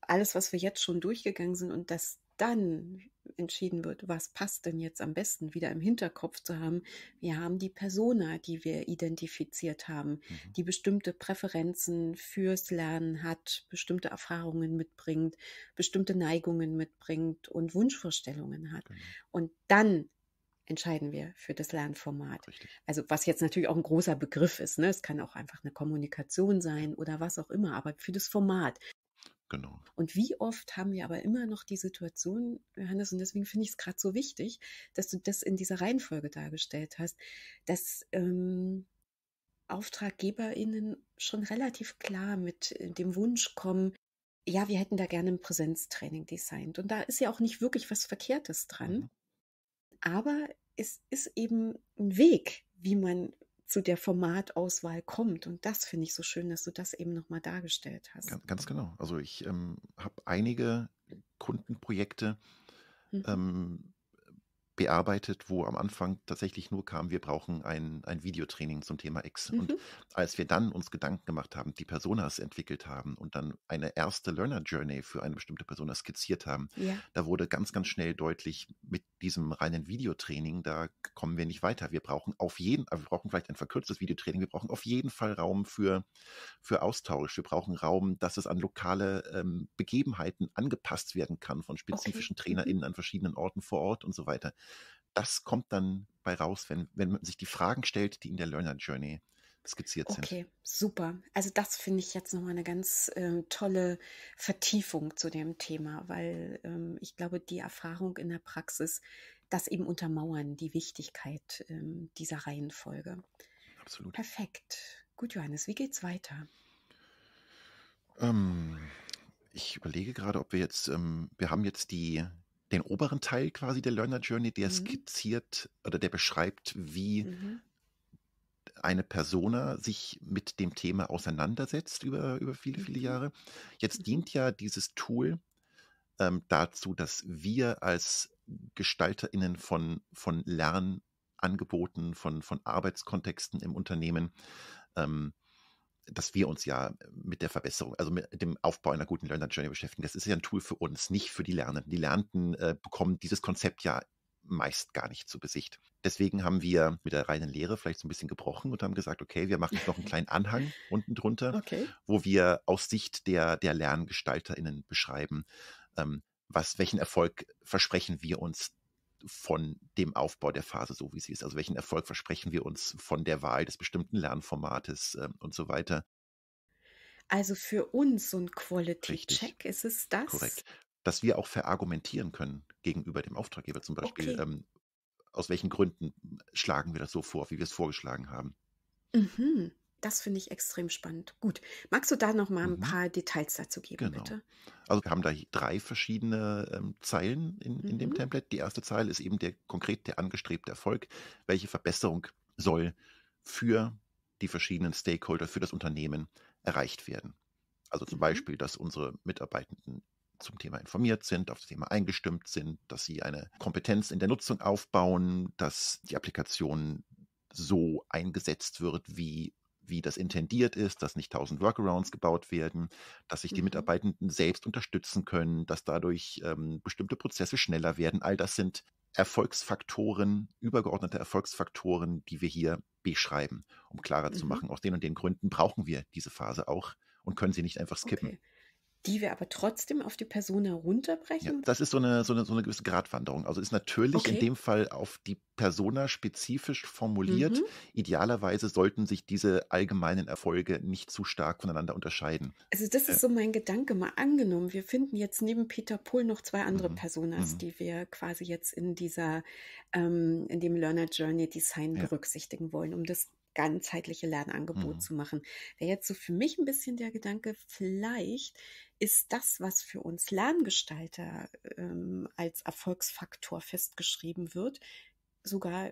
alles, was wir jetzt schon durchgegangen sind und dass dann entschieden wird, was passt denn jetzt am besten, wieder im Hinterkopf zu haben. Wir haben die Persona, die wir identifiziert haben, mhm. die bestimmte Präferenzen fürs Lernen hat, bestimmte Erfahrungen mitbringt, bestimmte Neigungen mitbringt und Wunschvorstellungen hat. Genau. Und dann entscheiden wir für das Lernformat. Richtig. Also was jetzt natürlich auch ein großer Begriff ist. Ne? Es kann auch einfach eine Kommunikation sein oder was auch immer, aber für das Format. Genau. Und wie oft haben wir aber immer noch die Situation, Johannes, und deswegen finde ich es gerade so wichtig, dass du das in dieser Reihenfolge dargestellt hast, dass ähm, AuftraggeberInnen schon relativ klar mit äh, dem Wunsch kommen, ja, wir hätten da gerne ein Präsenztraining designt. Und da ist ja auch nicht wirklich was Verkehrtes dran. Mhm. Aber es ist eben ein Weg, wie man zu der Formatauswahl kommt. Und das finde ich so schön, dass du das eben nochmal dargestellt hast. Ganz, ganz, genau. Also ich ähm, habe einige Kundenprojekte, mhm. ähm, bearbeitet, wo am Anfang tatsächlich nur kam, wir brauchen ein, ein Videotraining zum Thema X. Mhm. Und als wir dann uns Gedanken gemacht haben, die Personas entwickelt haben und dann eine erste Learner Journey für eine bestimmte Persona skizziert haben, ja. da wurde ganz, ganz schnell deutlich, mit diesem reinen Videotraining, da kommen wir nicht weiter. Wir brauchen auf jeden, wir brauchen vielleicht ein verkürztes Videotraining, wir brauchen auf jeden Fall Raum für, für Austausch. Wir brauchen Raum, dass es an lokale ähm, Begebenheiten angepasst werden kann von spezifischen okay. Mhm. TrainerInnen an verschiedenen Orten vor Ort und so weiter. Das kommt dann bei raus, wenn, wenn man sich die Fragen stellt, die in der Learner Journey skizziert okay, sind. Okay, super. Also das finde ich jetzt nochmal eine ganz ähm, tolle Vertiefung zu dem Thema, weil ähm, ich glaube, die Erfahrung in der Praxis, das eben untermauern, die Wichtigkeit ähm, dieser Reihenfolge. Absolut. Perfekt. Gut, Johannes, wie geht's weiter? Ähm, ich überlege gerade, ob wir jetzt, ähm, wir haben jetzt die, den oberen Teil quasi der Learner Journey, der mhm. skizziert oder der beschreibt, wie mhm. eine Persona sich mit dem Thema auseinandersetzt über, über viele, viele mhm. Jahre. Jetzt mhm. dient ja dieses Tool ähm, dazu, dass wir als GestalterInnen von, von Lernangeboten, von, von Arbeitskontexten im Unternehmen ähm, dass wir uns ja mit der Verbesserung, also mit dem Aufbau einer guten Learner Journey beschäftigen. Das ist ja ein Tool für uns, nicht für die Lernenden. Die Lernenden äh, bekommen dieses Konzept ja meist gar nicht zu Besicht. Deswegen haben wir mit der reinen Lehre vielleicht so ein bisschen gebrochen und haben gesagt, okay, wir machen jetzt noch einen kleinen Anhang [laughs] unten drunter, okay. wo wir aus Sicht der, der LerngestalterInnen beschreiben, ähm, was, welchen Erfolg versprechen wir uns von dem Aufbau der Phase, so wie sie ist. Also welchen Erfolg versprechen wir uns von der Wahl des bestimmten Lernformates äh, und so weiter. Also für uns so ein Quality-Check ist es das. Korrekt. Dass wir auch verargumentieren können gegenüber dem Auftraggeber zum Beispiel, okay. ähm, aus welchen Gründen schlagen wir das so vor, wie wir es vorgeschlagen haben. Mhm. Das finde ich extrem spannend. Gut, magst du da noch mal ein mhm. paar Details dazu geben, genau. bitte? Also wir haben da drei verschiedene ähm, Zeilen in, mhm. dem Template. Die erste Zeile ist eben der konkret der angestrebte Erfolg. Welche Verbesserung soll für die verschiedenen Stakeholder, für das Unternehmen erreicht werden? Also zum mhm. Beispiel, dass unsere Mitarbeitenden zum Thema informiert sind, auf das Thema eingestimmt sind, dass sie eine Kompetenz in der Nutzung aufbauen, dass die Applikation so eingesetzt wird, wie wie das intendiert ist, dass nicht tausend Workarounds gebaut werden, dass sich die mhm. Mitarbeitenden selbst unterstützen können, dass dadurch ähm, bestimmte Prozesse schneller werden. All das sind Erfolgsfaktoren, übergeordnete Erfolgsfaktoren, die wir hier beschreiben, um klarer mhm. zu machen, aus den und den Gründen brauchen wir diese Phase auch und können sie nicht einfach skippen. Okay die wir aber trotzdem auf die Person herunterbrechen? Ja, das ist so eine, so, eine, so eine gewisse Gratwanderung. Also ist natürlich okay. in dem Fall auf die Persona spezifisch formuliert. Mhm. Idealerweise sollten sich diese allgemeinen Erfolge nicht zu stark voneinander unterscheiden. Also das ist so mein Gedanke. Mal angenommen, wir finden jetzt neben Peter Pohl noch zwei andere mhm. Personas, mhm. die wir quasi jetzt in dieser, ähm, in dem Learner Journey Design ja. berücksichtigen wollen, um das ganzheitliche Lernangebot mhm. zu machen. Wäre jetzt so für mich ein bisschen der Gedanke, vielleicht ist das, was für uns Lerngestalter ähm, als Erfolgsfaktor festgeschrieben wird, sogar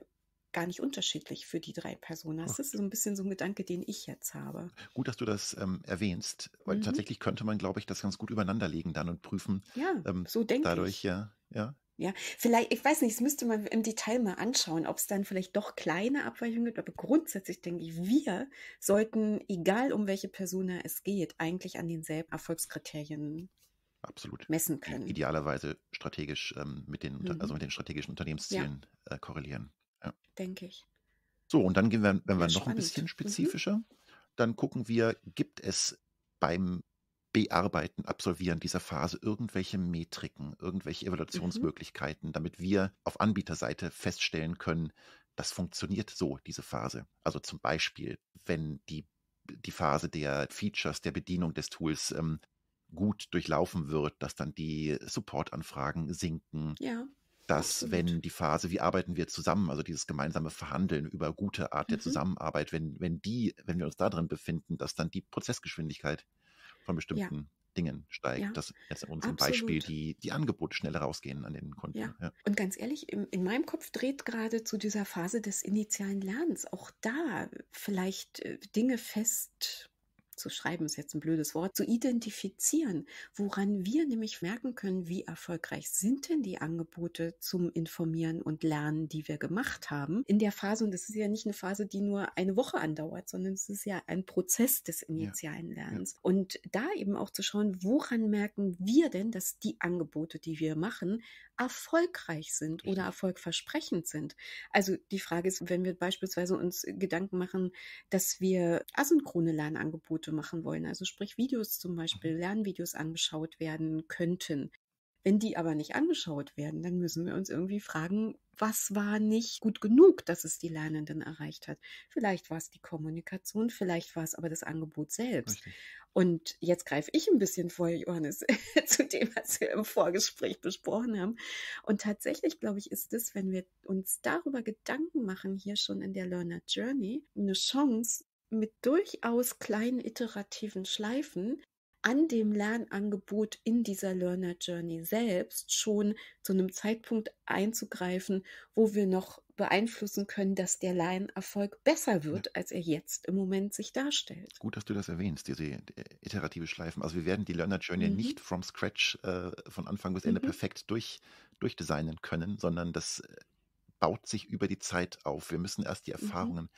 gar nicht unterschiedlich für die drei Personas. Das ah. ist so ein bisschen so ein Gedanke, den ich jetzt habe. Gut, dass du das ähm, erwähnst, weil mhm. tatsächlich könnte man, glaube ich, das ganz gut übereinanderlegen dann und prüfen. Ja, ähm, so denke ich. Dadurch, ja, ja. Ja, vielleicht, ich weiß nicht, es müsste man im Detail mal anschauen, ob es dann vielleicht doch kleine Abweichungen gibt, aber grundsätzlich denke ich, wir sollten, egal um welche Persona es geht, eigentlich an denselben Erfolgskriterien Absolut. messen können. Idealerweise strategisch ähm, mit, den, also mhm. also mit den strategischen Unternehmenszielen ja. äh, korrelieren. Ja. Denke ich. So, und dann gehen wir, wenn wir ja, noch spannend. ein bisschen mhm. spezifischer, mhm. dann gucken wir, gibt es beim Bearbeiten, Absolvieren dieser Phase irgendwelche Metriken, irgendwelche mhm. Evaluationsmöglichkeiten, mhm. damit wir auf Anbieterseite feststellen können, das funktioniert so, diese Phase. Also zum Beispiel, wenn die, die Phase der Features, der Bedienung des Tools ähm, gut durchlaufen wird, dass dann die Supportanfragen sinken. Ja dass Absolut. wenn die Phase, wie arbeiten wir zusammen, also dieses gemeinsame Verhandeln über gute Art der mhm. Zusammenarbeit, wenn, wenn die, wenn wir uns da drin befinden, dass dann die Prozessgeschwindigkeit von bestimmten ja. Dingen steigt. Ja, das jetzt in unserem Beispiel die, die Angebote schneller rausgehen an den Kunden. Ja. ja. Und ganz ehrlich, in, in meinem Kopf dreht gerade zu dieser Phase des initialen Lernens auch da vielleicht äh, Dinge fest zu schreiben ist jetzt ein blödes Wort, zu identifizieren, woran wir nämlich merken können, wie erfolgreich sind denn die Angebote zum Informieren und Lernen, die wir gemacht haben. In der Phase, und das ist ja nicht eine Phase, die nur eine Woche andauert, sondern es ist ja ein Prozess des initialen Lernens. Ja, ja. Und da eben auch zu schauen, woran merken wir denn, dass die Angebote, die wir machen, erfolgreich sind oder mhm. erfolgversprechend sind. Also die Frage ist, wenn wir beispielsweise uns Gedanken machen, dass wir asynchrone Lernangebote machen wollen, also sprich Videos zum mhm. Beispiel, Lernvideos angeschaut werden könnten, wenn die aber nicht angeschaut werden, dann müssen wir uns irgendwie fragen, was war nicht gut genug, dass es die Lernenden erreicht hat. Vielleicht war es die Kommunikation, vielleicht war es aber das Angebot selbst. Richtig. Und jetzt greife ich ein bisschen vor, Johannes, [laughs] zu dem, was wir im Vorgespräch besprochen haben. Und tatsächlich, glaube ich, ist es, wenn wir uns darüber Gedanken machen, hier schon in der Learner Journey, eine Chance, mit durchaus kleinen iterativen Schleifen an dem Lernangebot in dieser Learner Journey selbst schon zu einem Zeitpunkt einzugreifen, wo wir noch beeinflussen können, dass der Lernerfolg besser wird, ja. als er jetzt im Moment sich darstellt. Gut, dass du das erwähnst, diese äh, iterative Schleifen. Also wir werden die Learner Journey mhm. nicht from scratch äh, von Anfang bis Ende mhm. perfekt durch, durchdesignen können, sondern das äh, baut sich über die Zeit auf. Wir müssen erst die mhm. Erfahrungen mhm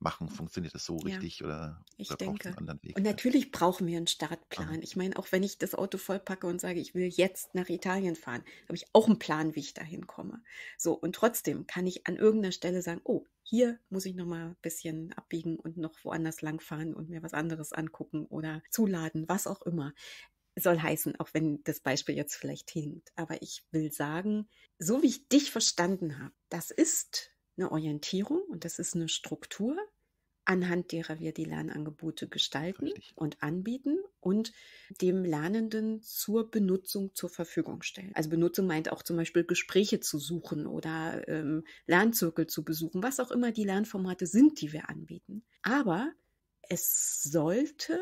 machen? Funktioniert das so ja, richtig oder, ich oder denke. einen anderen Weg? Und natürlich brauchen wir einen Startplan. Ah. Ich meine, auch wenn ich das Auto vollpacke und sage, ich will jetzt nach Italien fahren, habe ich auch einen Plan, wie ich dahin komme. So, und trotzdem kann ich an irgendeiner Stelle sagen, oh, hier muss ich nochmal ein bisschen abbiegen und noch woanders langfahren und mir was anderes angucken oder zuladen, was auch immer soll heißen, auch wenn das Beispiel jetzt vielleicht hinkt. Aber ich will sagen, so wie ich dich verstanden habe, das ist eine Orientierung und das ist eine Struktur, anhand derer wir die Lernangebote gestalten Richtig. und anbieten und dem Lernenden zur Benutzung zur Verfügung stellen. Also Benutzung meint auch zum Beispiel Gespräche zu suchen oder ähm, Lernzirkel zu besuchen, was auch immer die Lernformate sind, die wir anbieten. Aber es sollte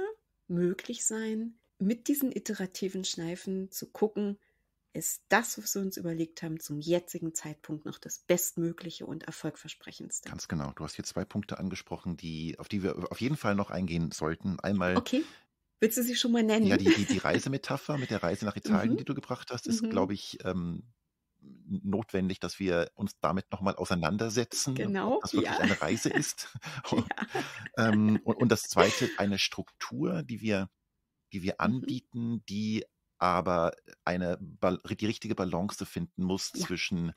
möglich sein, mit diesen iterativen Schleifen zu gucken, ist das, was wir uns überlegt haben, zum jetzigen Zeitpunkt noch das Bestmögliche und Erfolgversprechendste. Ganz genau. Du hast hier zwei Punkte angesprochen, die, auf die wir auf jeden Fall noch eingehen sollten. Einmal. Okay. Willst du sie schon mal nennen? Ja, die, die, die Reisemetapher mit der Reise nach [laughs] Italien, mhm. die du gebracht hast, ist, mhm. glaube ich, ähm, notwendig, dass wir uns damit nochmal auseinandersetzen, genau, ob wirklich ja. eine Reise [laughs] ist. und, [laughs] ähm, und, und, das Zweite, eine Struktur, die wir, die wir mhm. anbieten, die aber eine, die richtige Balance finden muss ja. zwischen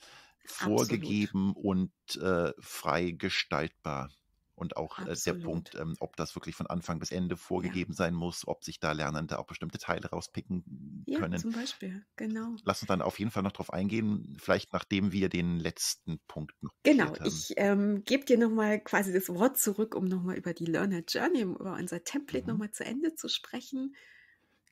vorgegeben Absolut. und äh, frei gestaltbar. Und auch äh, der Punkt, ähm, ob das wirklich von Anfang bis Ende vorgegeben ja. sein muss, ob sich da Lernende auch bestimmte Teile rauspicken ja, können. Zum Beispiel, genau. Lass uns dann auf jeden Fall noch drauf eingehen, vielleicht nachdem wir den letzten Punkt noch. Genau, ich ähm, gebe dir nochmal quasi das Wort zurück, um nochmal über die Learner Journey, über unser Template mhm. nochmal zu Ende zu sprechen.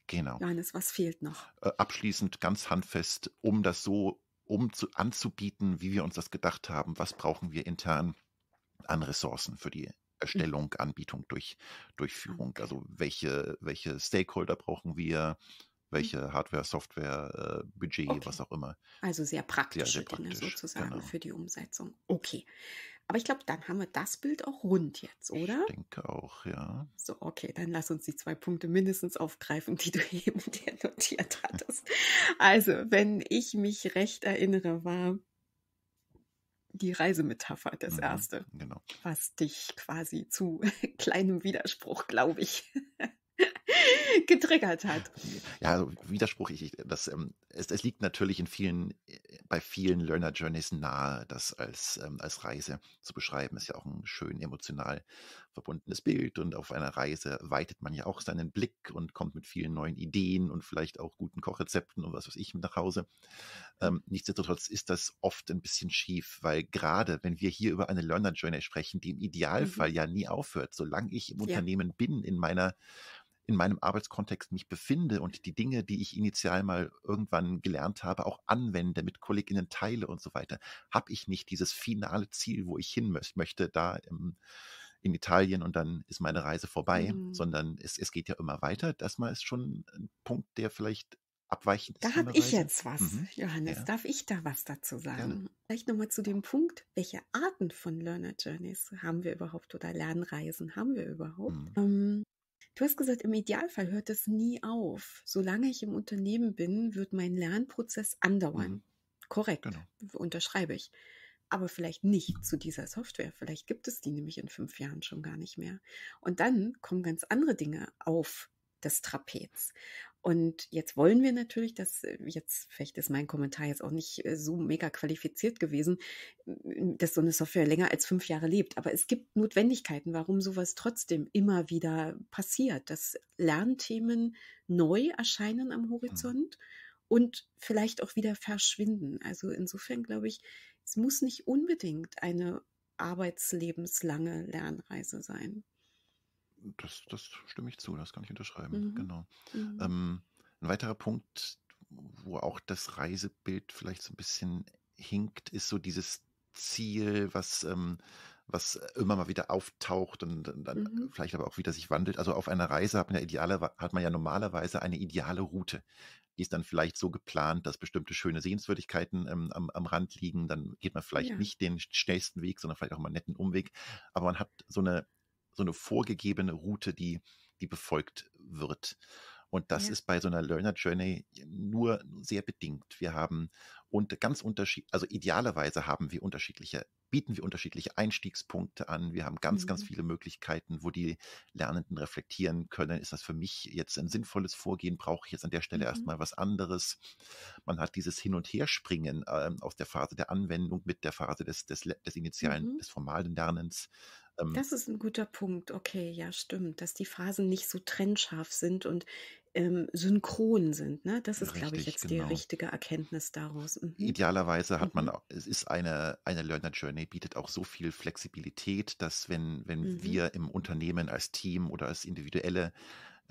Genau. Kleines, was fehlt noch? Äh, abschließend ganz handfest, um das so um zu, anzubieten, wie wir uns das gedacht haben, was brauchen wir intern an Ressourcen für die Erstellung, mhm. Anbietung durch Durchführung. Also welche, welche Stakeholder brauchen wir, welche mhm. Hardware, Software, äh, Budget, okay. was auch immer. Also sehr praktische sehr, sehr praktisch, Dinge sozusagen genau. für die Umsetzung. Okay. Aber ich glaube, dann haben wir das Bild auch rund jetzt, oder? Ich denke auch, ja. So, okay, dann lass uns die zwei Punkte mindestens aufgreifen, die du [laughs] eben dir notiert hattest. also, wenn ich mich recht erinnere, war die Reisemetapher das mhm, erste, genau. was dich quasi zu [laughs] kleinem Widerspruch, glaube ich, [laughs] getriggert hat. Ja, also Widerspruch, ich, das, ähm, es, es, liegt natürlich in vielen, bei vielen Learner Journeys nahe, das als, ähm, als Reise zu beschreiben. Ist ja auch ein schön emotional verbundenes Bild und auf einer Reise weitet man ja auch seinen Blick und kommt mit vielen neuen Ideen und vielleicht auch guten Kochrezepten und was weiß ich mit nach Hause. Ähm, nichtsdestotrotz ist das oft ein bisschen schief, weil gerade wenn wir hier über eine Learner Journey sprechen, die im mhm. Idealfall mhm. ja nie aufhört, solange ich im ja. Unternehmen bin, in meiner in meinem Arbeitskontext mich befinde und die Dinge, die ich initial mal irgendwann gelernt habe, auch anwende, mit Kolleginnen teile und so weiter, habe ich nicht dieses finale Ziel, wo ich hin möchte, da im, in Italien und dann ist meine Reise vorbei, mhm. sondern es, es geht ja immer weiter. Das mal ist schon äh, ein Punkt, der vielleicht abweichend ist. Da habe ich jetzt was, mhm. Johannes. Ja. Darf ich da was dazu sagen? Gerne. Vielleicht nochmal zu dem Punkt, welche Arten von Learner Journeys haben wir überhaupt oder Lernreisen haben wir überhaupt? Mhm. Ähm, Du hast gesagt, im Idealfall hört es nie auf. Solange ich im Unternehmen bin, wird mein Lernprozess andauern. Mhm. Korrekt, genau. unterschreibe ich aber vielleicht nicht zu dieser Software. Vielleicht gibt es die nämlich in fünf Jahren schon gar nicht mehr. Und dann kommen ganz andere Dinge auf das Trapez. Und jetzt wollen wir natürlich, dass äh, jetzt, vielleicht ist mein Kommentar jetzt auch nicht äh, so mega qualifiziert gewesen, dass so eine Software länger als fünf Jahre lebt. Aber es gibt Notwendigkeiten, warum sowas trotzdem immer wieder passiert, dass Lernthemen neu erscheinen am mhm. Horizont und vielleicht auch wieder verschwinden. Also insofern glaube ich, es muss nicht unbedingt eine arbeitslebenslange Lernreise sein. Das, das stimme ich zu, das kann ich unterschreiben, mhm. genau. Mhm. Ähm, ein weiterer Punkt, wo auch das Reisebild vielleicht so ein bisschen hinkt, ist so dieses Ziel, was, ähm, was immer mal wieder auftaucht und, dann mhm. vielleicht aber auch wieder sich wandelt. Also auf einer Reise hat man ja ideale, hat man ja normalerweise eine ideale Route die ist dann vielleicht so geplant, dass bestimmte schöne Sehenswürdigkeiten ähm, am, am Rand liegen. Dann geht man vielleicht ja. nicht den schnellsten Weg, sondern vielleicht auch mal einen netten Umweg. Aber man hat so eine, so eine vorgegebene Route, die, die befolgt wird. Und das ja. ist bei so einer Learner Journey nur sehr bedingt. Wir haben und ganz unterschiedlich, also idealerweise haben wir unterschiedliche, bieten wir unterschiedliche Einstiegspunkte an. Wir haben ganz, mhm. ganz viele Möglichkeiten, wo die Lernenden reflektieren können. Ist das für mich jetzt ein sinnvolles Vorgehen? Brauche ich jetzt an der Stelle mhm. erstmal was anderes? Man hat dieses Hin- und Herspringen äh, aus der Phase der Anwendung mit der Phase des, des, des initialen, mhm. des formalen Lernens. Ähm, das ist ein guter Punkt. Okay, ja, stimmt, dass die Phasen nicht so trennscharf sind und ähm, synchron sind. Ne? Das ist, glaube ich, jetzt genau. die richtige Erkenntnis daraus. Mhm. Idealerweise hat man, mhm. es ist eine, eine Learner Journey, bietet auch so viel Flexibilität, dass wenn, wenn mhm. wir im Unternehmen als Team oder als Individuelle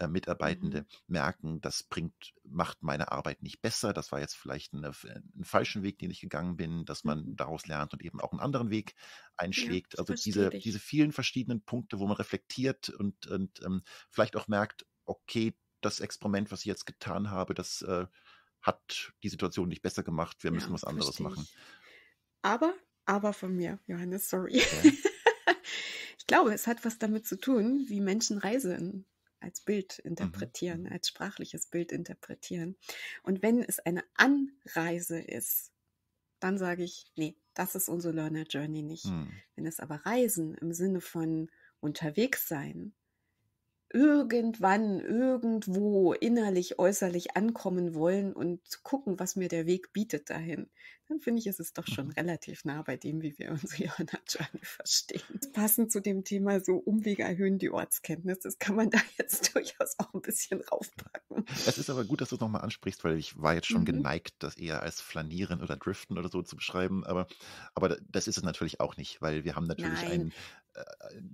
äh, Mitarbeitende mhm. merken, das bringt, macht meine Arbeit nicht besser. Das war jetzt vielleicht eine, einen falschen Weg, den ich gegangen bin, dass man mhm. daraus lernt und eben auch einen anderen Weg einschlägt. Ja, also diese, diese vielen verschiedenen Punkte, wo man reflektiert und, und ähm, vielleicht auch merkt, okay, das Experiment, was ich jetzt getan habe, das äh, hat die Situation nicht besser gemacht. Wir ja, müssen was anderes machen. Aber, aber von mir, Johannes, sorry. Okay. [laughs] ich glaube, es hat was damit zu tun, wie Menschen reisen als Bild mhm, interpretieren, mhm. als sprachliches Bild interpretieren. Und wenn es eine Anreise ist, dann sage ich, nee, das ist unsere Learner Journey nicht. Mhm. Wenn es aber Reisen im Sinne von unterwegs sein, irgendwann irgendwo innerlich, äußerlich ankommen wollen und gucken, was mir der Weg bietet dahin, dann finde ich, ist es doch schon mhm. relativ nah bei dem, wie wir unsere Johanna Journey verstehen. Passend zu dem Thema so Umwege erhöhen die Ortskenntnis, das kann man da [laughs] jetzt durchaus auch ein bisschen raufpacken. Es ist aber gut, dass du es nochmal ansprichst, weil ich war jetzt schon mhm. geneigt, das eher als Flanieren oder Driften oder so zu beschreiben, aber, aber das ist es natürlich auch nicht, weil wir haben natürlich Nein. einen äh,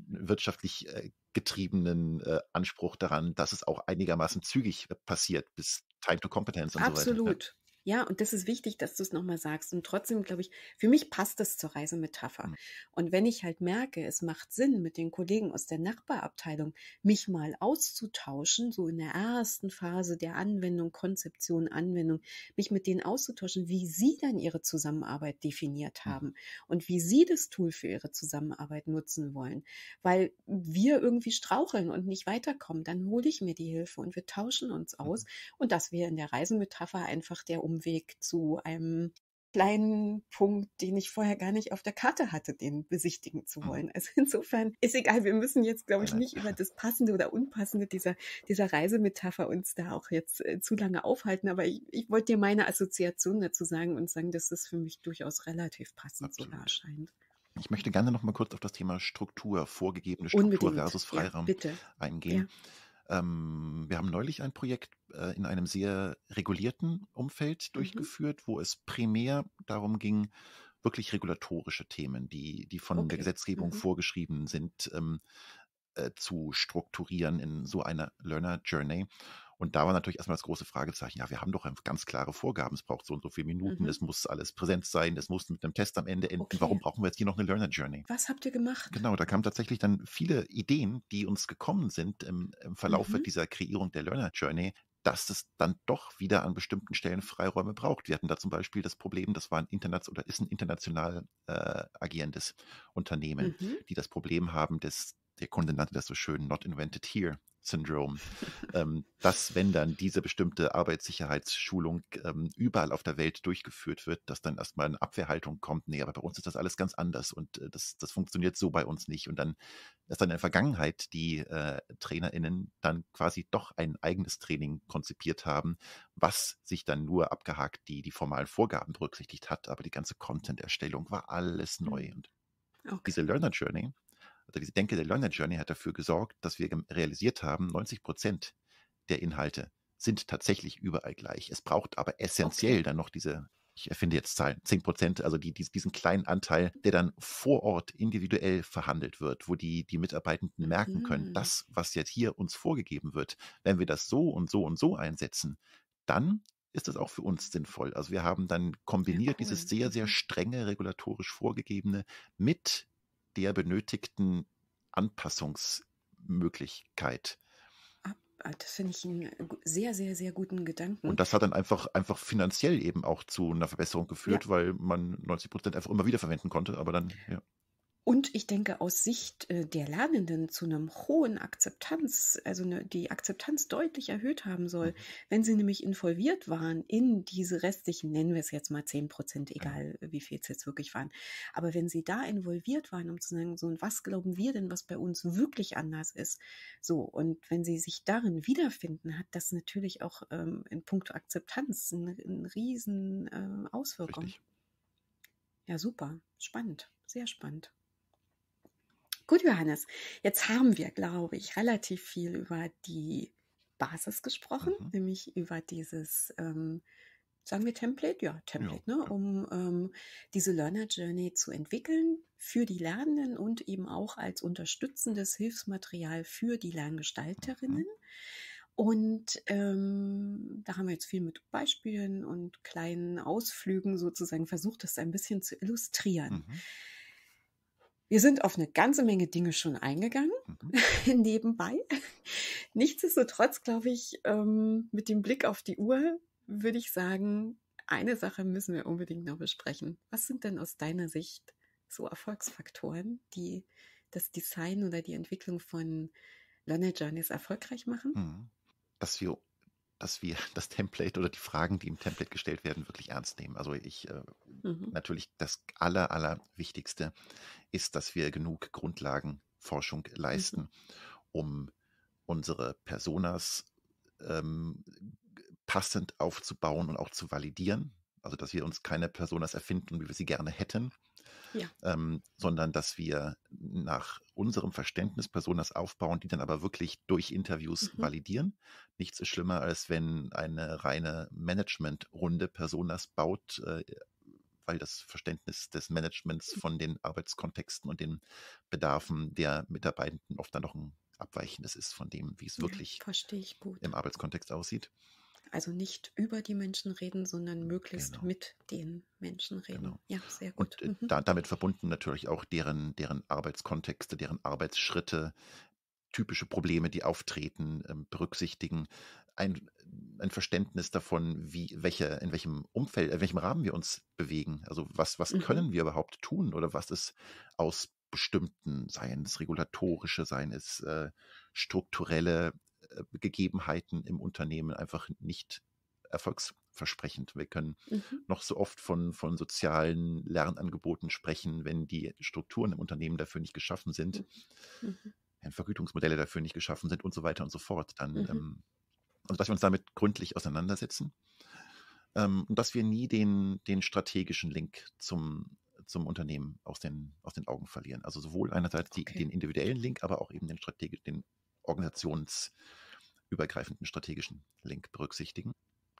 wirtschaftlich äh, getriebenen äh, Anspruch daran, dass es auch einigermaßen zügig äh, passiert bis Time to Competence und Absolut. so weiter. Absolut. Ja, und das ist wichtig, dass du es nochmal sagst. Und trotzdem, glaube ich, für mich passt das zur Reisemetapher. Mhm. Und wenn ich halt merke, es macht Sinn, mit den Kollegen aus der Nachbarabteilung mich mal auszutauschen, so in der ersten Phase der Anwendung, Konzeption, Anwendung, mich mit denen auszutauschen, wie sie dann ihre Zusammenarbeit definiert mhm. haben und wie sie das Tool für ihre Zusammenarbeit nutzen wollen. Weil wir irgendwie straucheln und nicht weiterkommen, dann hole ich mir die Hilfe und wir tauschen uns mhm. aus. Und das wäre in der Reisemetapher einfach der Umsatz. Weg zu einem kleinen Punkt, den ich vorher gar nicht auf der Karte hatte, den besichtigen zu mhm. wollen. [laughs] Also insofern ist egal, wir müssen jetzt, glaube ich, nicht über das Passende oder Unpassende dieser, dieser Reisemetapher uns da auch jetzt äh, zu lange aufhalten, aber ich, ich wollte dir meine Assoziation dazu sagen und sagen, dass das für mich durchaus relativ passend Absolut. so erscheint. Ich möchte gerne noch mal kurz auf das Thema Struktur, vorgegebene Struktur Unbedingt. versus Freiraum ja, eingehen. Ja. Ähm, wir haben neulich ein Projekt äh, in einem sehr regulierten Umfeld mhm. durchgeführt, wo es primär darum ging, wirklich regulatorische Themen, die, die von okay. der Gesetzgebung mhm. vorgeschrieben sind, ähm, äh, zu strukturieren in so einer Learner Journey. Und da war natürlich erstmal das große Fragezeichen, ja, wir haben doch ganz klare Vorgaben, es braucht so und so viele Minuten, mhm. es muss alles präsent sein, es muss mit einem Test am Ende enden. Okay. Warum brauchen wir jetzt hier noch eine Learner Journey? Was habt ihr gemacht? Genau, da kamen tatsächlich dann viele Ideen, die uns gekommen sind im, im Verlaufe mhm. dieser Kreierung der Learner Journey, dass es dann doch wieder an bestimmten Stellen Freiräume braucht. Wir hatten da zum Beispiel das Problem, das war ein international oder ist ein international äh, agierendes Unternehmen, mhm. die das Problem haben, dass der Kunde nannte das so schön, not invented here. Syndrome, ähm, dass wenn dann diese bestimmte Arbeitssicherheitsschulung ähm, überall auf der Welt durchgeführt wird, dass dann erstmal eine Abwehrhaltung kommt, nee, aber bei uns ist das alles ganz anders und äh, das, das funktioniert so bei uns nicht. Und dann, ist dann in der Vergangenheit die äh, TrainerInnen dann quasi doch ein eigenes Training konzipiert haben, was sich dann nur abgehakt die, die formalen Vorgaben berücksichtigt hat, aber die ganze Content-Erstellung war alles neu. Mhm. Und okay. diese Learner Journey also diese Denke der Learner Journey hat dafür gesorgt, dass wir realisiert haben, 90 Prozent der Inhalte sind tatsächlich überall gleich. Es braucht aber essentiell okay. dann noch diese, ich erfinde jetzt Zahlen, 10 Prozent, also die, diesen kleinen Anteil, der dann vor Ort individuell verhandelt wird, wo die, die Mitarbeitenden merken können, mhm. das, was jetzt hier uns vorgegeben wird, wenn wir das so und so und so einsetzen, dann ist das auch für uns sinnvoll. Also wir haben dann kombiniert ja, cool. dieses sehr, sehr strenge regulatorisch vorgegebene mit der benötigten Anpassungsmöglichkeit. Ah, ah, das finde ich einen äh, sehr, sehr, sehr guten Gedanken. Und das hat dann einfach, einfach finanziell eben auch zu einer Verbesserung geführt, ja. weil man 90 Prozent einfach immer wieder verwenden konnte. Aber dann, ja. Und ich denke, aus Sicht äh, der Lernenden zu einem hohen Akzeptanz, also eine, die Akzeptanz deutlich erhöht haben soll, mhm. wenn sie nämlich involviert waren in diese restlichen, nennen wir es jetzt mal 10 Prozent, egal mhm. wie viel es jetzt wirklich waren. Aber wenn sie da involviert waren, um zu sagen, so, und was glauben wir denn, was bei uns wirklich anders ist? So, und wenn sie sich darin wiederfinden, hat das natürlich auch ähm, in puncto Akzeptanz eine, eine riesen äh, Auswirkung. Richtig. Ja, super. Spannend. Sehr spannend. Gut, Johannes, jetzt haben wir, glaube ich, relativ viel über die Basis gesprochen, mhm. nämlich über dieses, ähm, sagen wir Template, ja, Template, ne? ja. Ne? um ähm, diese Learner Journey zu entwickeln für die Lernenden und eben auch als unterstützendes Hilfsmaterial für die mhm. Lerngestalterinnen. Mhm. Und ähm, da haben wir jetzt viel mit Beispielen und kleinen Ausflügen sozusagen versucht, das ein bisschen zu illustrieren. Mhm. Wir sind auf eine ganze Menge Dinge schon eingegangen, mhm. [laughs] nebenbei. Nichtsdestotrotz, glaube ich, ähm, mit dem Blick auf die Uhr würde ich sagen, eine Sache müssen wir unbedingt noch besprechen. Was sind denn aus deiner Sicht so Erfolgsfaktoren, die das Design oder die Entwicklung von Learner Journeys erfolgreich machen? Mhm. Dass wir dass wir [laughs] das Template oder die Fragen, die im Template gestellt werden, wirklich ernst nehmen. Also ich äh, mhm. natürlich das aller, aller Wichtigste ist, dass wir genug Grundlagenforschung leisten, mhm. um unsere Personas ähm, passend aufzubauen und auch zu validieren. Also dass wir uns keine Personas erfinden, wie wir sie gerne hätten, ja. ähm, sondern dass wir nach unserem Verständnis Personas aufbauen, die dann aber wirklich durch Interviews mhm. validieren. Nichts ist schlimmer, als wenn eine reine Managementrunde Personas baut, äh, weil das Verständnis des Managements von den Arbeitskontexten und den Bedarfen der Mitarbeitenden oft dann noch ein abweichendes ist von dem, wie es wirklich ja, im Arbeitskontext aussieht. Also nicht über die Menschen reden, sondern möglichst genau. mit den Menschen reden. Genau. Ja, sehr gut. Und äh, mhm. da, damit verbunden natürlich auch deren, deren Arbeitskontexte, deren Arbeitsschritte, typische Probleme, die auftreten, ähm, berücksichtigen, ein, ein Verständnis davon, wie, welche, in welchem Umfeld, in welchem Rahmen wir uns bewegen. Also was, was mhm. können wir überhaupt tun oder was ist aus bestimmten, seien es regulatorische, seien es äh, strukturelle äh, Gegebenheiten im Unternehmen einfach nicht erfolgsversprechend. Wir können mhm. noch so oft von, von sozialen Lernangeboten sprechen, wenn die Strukturen im Unternehmen dafür nicht geschaffen sind, mhm. mhm. wenn Vergütungsmodelle dafür nicht geschaffen sind und so weiter und so fort. Dann, mhm. ähm, also dass wir uns damit gründlich auseinandersetzen ähm, und dass wir nie den, den strategischen Link zum, zum Unternehmen aus den, aus den Augen verlieren. Also sowohl einerseits die, den individuellen Link, aber auch eben den, strategisch, den organisationsübergreifenden strategischen Link berücksichtigen.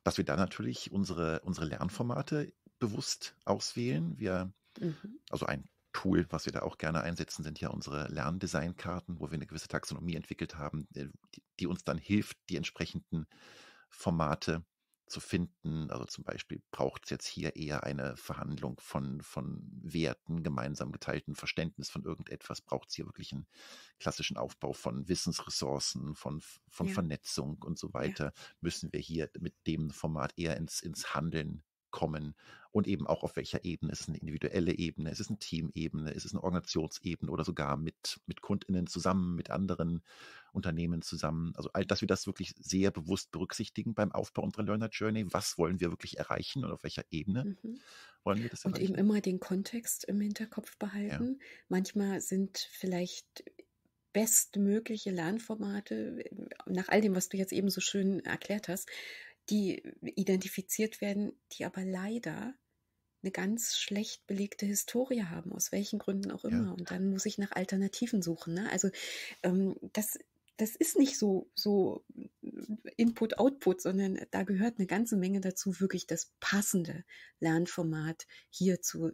Dass wir da natürlich unsere, unsere Lernformate bewusst auswählen. Wir, mhm. also ein Tool, was wir da auch gerne einsetzen, sind ja unsere Lerndesignkarten, wo wir eine gewisse Taxonomie entwickelt haben, äh, die, die uns dann hilft, die entsprechenden Formate zu finden. Also zum Beispiel braucht es jetzt hier eher eine Verhandlung von, von Werten, gemeinsam geteilten Verständnis von irgendetwas, braucht es hier wirklich einen klassischen Aufbau von Wissensressourcen, von, von ja. Vernetzung und so weiter. Ja. Müssen wir hier mit dem Format eher ins, ins Handeln kommen und eben auch auf welcher Ebene. Ist es eine individuelle Ebene? Ist es eine Teamebene? Ist es eine Organisationsebene oder sogar mit, mit KundInnen zusammen, mit anderen Unternehmen zusammen? Also, dass wir das wirklich sehr bewusst berücksichtigen beim Aufbau unserer Learner Journey. Was wollen wir wirklich erreichen und auf welcher Ebene mhm. wollen wir das erreichen? Und eben immer den Kontext im Hinterkopf behalten. Ja. Manchmal sind vielleicht bestmögliche Lernformate äh, nach all dem, was du jetzt eben so schön erklärt hast, die identifiziert werden, die aber leider eine ganz schlecht belegte Historie haben, aus welchen Gründen auch immer. Ja. Und dann muss ich nach Alternativen suchen. Ne? Also ähm, das, das ist nicht so, so äh, Input, Output, sondern da gehört eine ganze Menge dazu, wirklich das passende Lernformat hier zu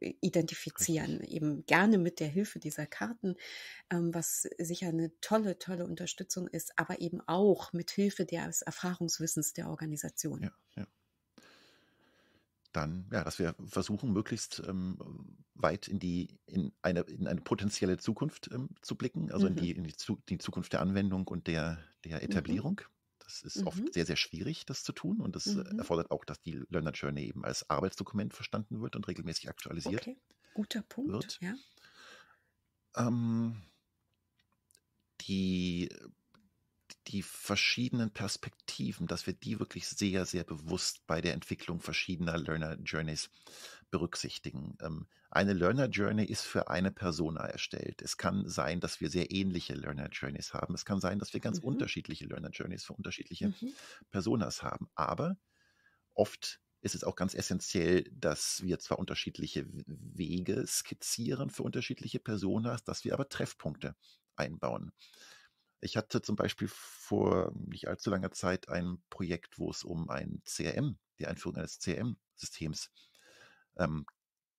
äh, identifizieren. Richtig. Eben gerne mit der Hilfe dieser Karten, ähm, was sicher eine tolle, tolle Unterstützung ist, aber eben auch mit Hilfe des Erfahrungswissens der Organisation. Ja, ja dann, ja, dass wir versuchen, möglichst ähm, weit in die, in eine, in eine potenzielle Zukunft ähm, zu blicken, also mhm. in, die, in die, Zu die Zukunft der Anwendung und der, der mhm. Etablierung. Mhm. Das ist mhm. oft sehr, sehr schwierig, das zu tun. Und das äh, mhm. erfordert auch, dass die Learner Journey eben als Arbeitsdokument verstanden wird und regelmäßig aktualisiert. Okay. Guter Punkt, wird. ja. Ähm, die die verschiedenen Perspektiven, dass wir die wirklich sehr, sehr bewusst bei der Entwicklung verschiedener Learner Journeys berücksichtigen. Ähm, eine Learner Journey ist für eine Persona erstellt. Es kann sein, dass wir sehr ähnliche Learner Journeys haben. Es kann sein, dass wir ganz mhm. unterschiedliche Learner Journeys für unterschiedliche mhm. Personas haben. Aber oft ist es auch ganz essentiell, dass wir zwar unterschiedliche Wege skizzieren für unterschiedliche Personas, dass wir aber Treffpunkte einbauen. Ich hatte zum Beispiel vor nicht allzu langer Zeit ein Projekt, wo es um ein CRM, die Einführung eines CRM-Systems ähm,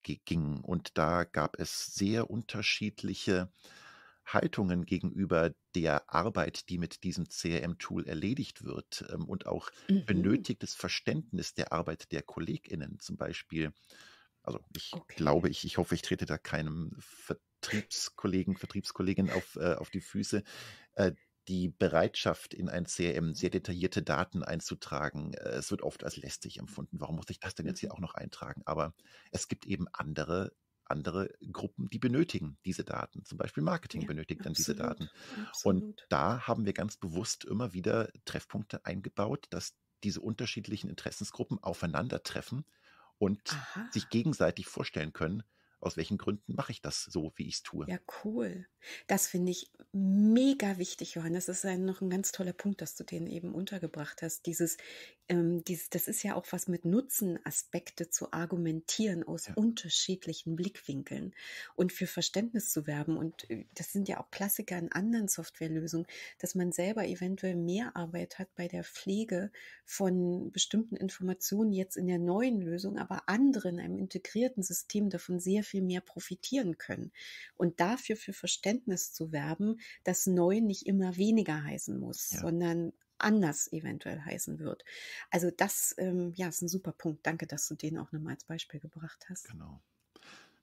ging. Und da gab es sehr unterschiedliche Haltungen gegenüber der Arbeit, die mit diesem CRM-Tool erledigt wird ähm, und auch mhm. benötigtes Verständnis der Arbeit der KollegInnen zum Beispiel. Also ich okay. glaube, ich, ich hoffe, ich trete da keinem Ver Vertriebskollegen, Vertriebskolleginnen auf, äh, auf die Füße. Äh, die Bereitschaft, in ein CRM sehr detaillierte Daten einzutragen, äh, es wird oft als lästig empfunden. Warum muss ich das denn jetzt hier mhm. auch noch eintragen? Aber es gibt eben andere andere Gruppen, die benötigen diese Daten. Zum Beispiel Marketing ja, benötigt dann absolut, diese Daten. Absolut. Und da haben wir ganz bewusst immer wieder Treffpunkte eingebaut, dass diese unterschiedlichen Interessensgruppen aufeinandertreffen und Aha. sich gegenseitig vorstellen können, aus welchen Gründen mache ich das so, wie ich es tue. Ja, cool. Das finde ich mega wichtig, Johannes. Das ist ein, noch ein ganz toller Punkt, dass du den eben untergebracht hast. Dieses, ähm, dieses, das ist ja auch was mit Nutzenaspekte zu argumentieren aus ja. unterschiedlichen Blickwinkeln und für Verständnis zu werben. Und äh, das sind ja auch Klassiker in anderen Softwarelösungen, dass man selber eventuell mehr Arbeit hat bei der Pflege von bestimmten Informationen jetzt in der neuen Lösung, aber andere in einem integrierten System davon sehr viel mehr profitieren können. Und dafür für Verständnis zu werben, dass neu nicht immer weniger heißen muss, ja. sondern anders eventuell heißen wird. Also das, ähm, ja, ist ein super Punkt. Danke, dass du den auch nochmal als Beispiel gebracht hast. Genau.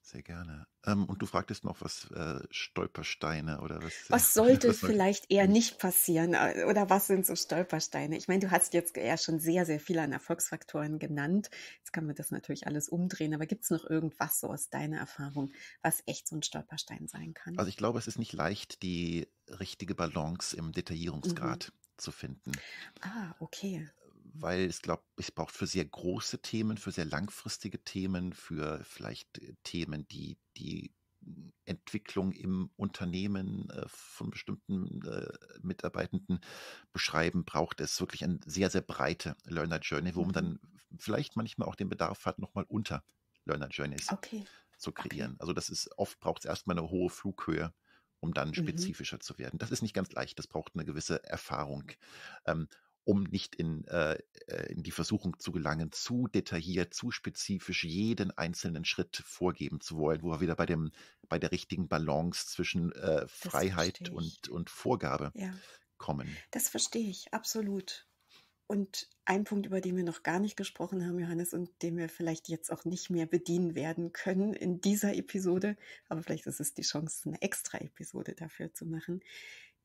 Sehr gerne. Ähm, und du fragtest noch, was äh, Stolpersteine oder was. Äh, was [laughs] sollte was vielleicht eher hm. nicht passieren äh, oder was sind so Stolpersteine? Ich meine, du hast jetzt eher schon sehr, sehr viel an Erfolgsfaktoren genannt. Jetzt kann man das natürlich alles umdrehen, aber gibt es noch irgendwas so aus deiner Erfahrung, was echt so ein Stolperstein sein kann? Also ich glaube, es ist nicht leicht, die richtige Balance im mhm. Detaillierungsgrad mhm. zu finden. Ah, okay weil es, glaube ich, braucht für sehr große Themen, für sehr langfristige Themen, für vielleicht äh, Themen, die die Entwicklung im Unternehmen äh, von bestimmten äh, Mitarbeitenden beschreiben, braucht es wirklich eine sehr, sehr breite Learner Journey, wo man mhm. dann vielleicht manchmal auch den Bedarf hat, nochmal unter Learner Journeys okay. zu kreieren. Okay. Also das ist oft braucht es erstmal eine hohe Flughöhe, um dann mhm. spezifischer mhm. zu werden. Das ist nicht ganz leicht, das braucht eine gewisse Erfahrung. Ähm, um nicht in, äh, äh, in die Versuchung zu gelangen, zu detailliert, zu spezifisch jeden einzelnen Schritt vorgeben zu wollen, wo wir wieder bei dem, bei der richtigen Balance zwischen äh, Freiheit und, und Vorgabe ja. kommen. Das verstehe ich, absolut. Und ein Punkt, über den wir noch gar nicht gesprochen haben, Johannes, und den wir vielleicht jetzt auch nicht mehr bedienen werden können in dieser Episode, aber vielleicht ist es die Chance, eine extra Episode dafür zu machen,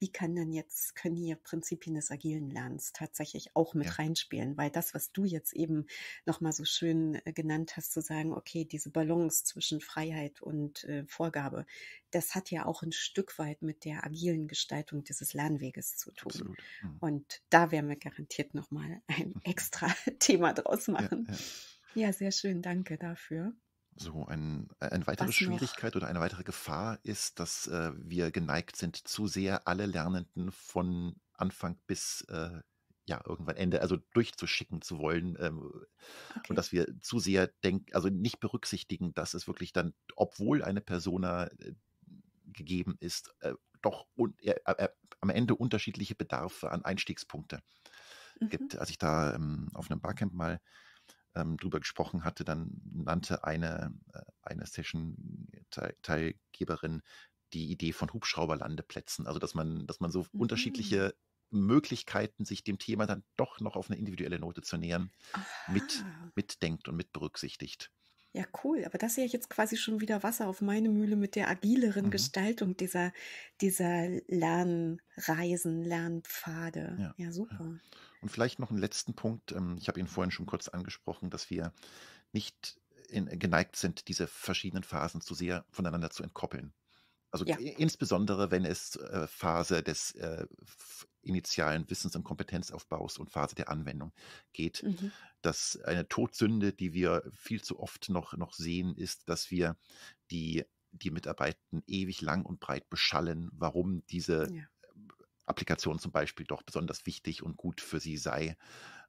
wie kann denn jetzt, können hier Prinzipien des agilen Lernens tatsächlich auch mit ja. reinspielen? Weil das, was du jetzt eben nochmal so schön äh, genannt hast, zu sagen, okay, diese Balance zwischen Freiheit und äh, Vorgabe, das hat ja auch ein Stück weit mit der agilen Gestaltung dieses Lernweges zu tun. Ja. Mhm. Und da werden wir garantiert nochmal ein mhm. extra [laughs] Thema draus machen. Ja, ja. ja sehr schön. Danke dafür. So ein, äh, eine weitere Schwierigkeit oder eine weitere Gefahr ist, dass äh, wir geneigt sind, zu sehr alle Lernenden von Anfang bis äh, ja, irgendwann Ende, also durchzuschicken zu wollen. Ähm, okay. Und dass wir zu sehr denken, also nicht berücksichtigen, dass es wirklich dann, obwohl eine Persona äh, gegeben ist, äh, doch äh, am Ende unterschiedliche Bedarfe an Einstiegspunkte mhm. gibt. Als ich da ähm, auf einem Barcamp mal ähm, drüber gesprochen hatte, dann nannte eine, äh, eine Session-Teilgeberin äh, die Idee von Hubschrauberlandeplätzen. Also, dass man, dass man so mhm. unterschiedliche Möglichkeiten, sich dem Thema dann doch noch auf eine individuelle Note zu nähern, mit, mitdenkt und mit berücksichtigt. Ja, cool. Aber das ist ja jetzt quasi schon wieder Wasser auf meine Mühle mit der agileren mhm. Gestaltung dieser, dieser Lernreisen, Lernpfade. Ja, ja super. Ja. Und vielleicht noch einen letzten Punkt. Ähm, ich habe ihn vorhin schon kurz angesprochen, dass wir nicht in, geneigt sind, diese verschiedenen Phasen zu sehr voneinander zu entkoppeln. Also ja. insbesondere, wenn es äh, Phase des äh, initialen Wissens- und Kompetenzaufbaus und Phase der Anwendung geht. Mhm. Dass eine Todsünde, die wir viel zu oft noch, noch sehen, ist, dass wir die, die Mitarbeitenden ewig lang und breit beschallen, warum diese ja. Applikation zum Beispiel doch besonders wichtig und gut für sie sei.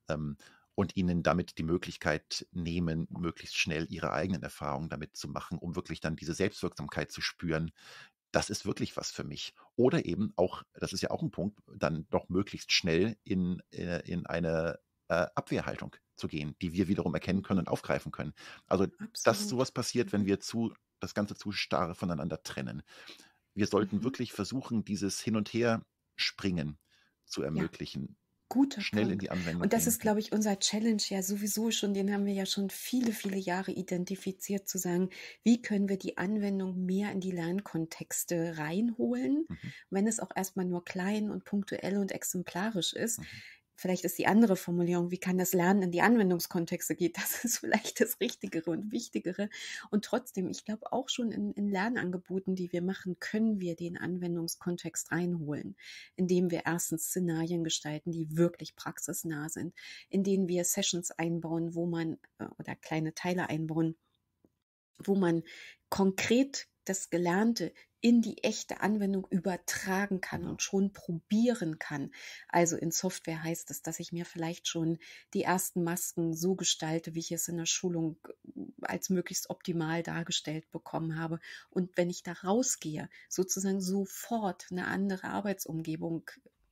Ähm, und ihnen damit die Möglichkeit nehmen, möglichst schnell ihre eigenen Erfahrungen damit zu machen, um wirklich dann diese Selbstwirksamkeit zu spüren, das ist wirklich was für mich. Oder eben auch, das ist ja auch ein Punkt, dann doch möglichst schnell in, äh, in eine äh, Abwehrhaltung zu gehen, die wir wiederum erkennen können und aufgreifen können. Also, Absolut. dass sowas passiert, wenn mhm. wir zu, das Ganze zu starr voneinander trennen. Wir sollten mhm. wirklich versuchen, dieses Hin und Her springen zu ermöglichen. Ja guter Schnell Punkt. in die Anwendung. Und das ist, glaube ich, unser Challenge ja sowieso schon, den haben wir ja schon viele, viele Jahre identifiziert, zu sagen, wie können wir die Anwendung mehr in die Lernkontexte reinholen, mhm. wenn es auch erstmal nur klein und punktuell und exemplarisch ist. Mhm vielleicht ist die andere Formulierung, wie kann das Lernen in die Anwendungskontexte geht, [laughs] das ist vielleicht das Richtigere und Wichtigere. Und trotzdem, ich glaube auch schon in, in Lernangeboten, die wir machen, können wir den Anwendungskontext reinholen, indem wir erstens Szenarien gestalten, die wirklich praxisnah sind, in denen wir Sessions einbauen, wo man äh, oder kleine Teile einbauen, wo man konkret das Gelernte in die echte Anwendung übertragen kann und schon probieren kann. Also in Software heißt es, dass ich mir vielleicht schon die ersten Masken so gestalte, wie ich es in der Schulung äh, als möglichst optimal dargestellt bekommen habe. Und wenn ich da rausgehe, sozusagen sofort eine andere Arbeitsumgebung,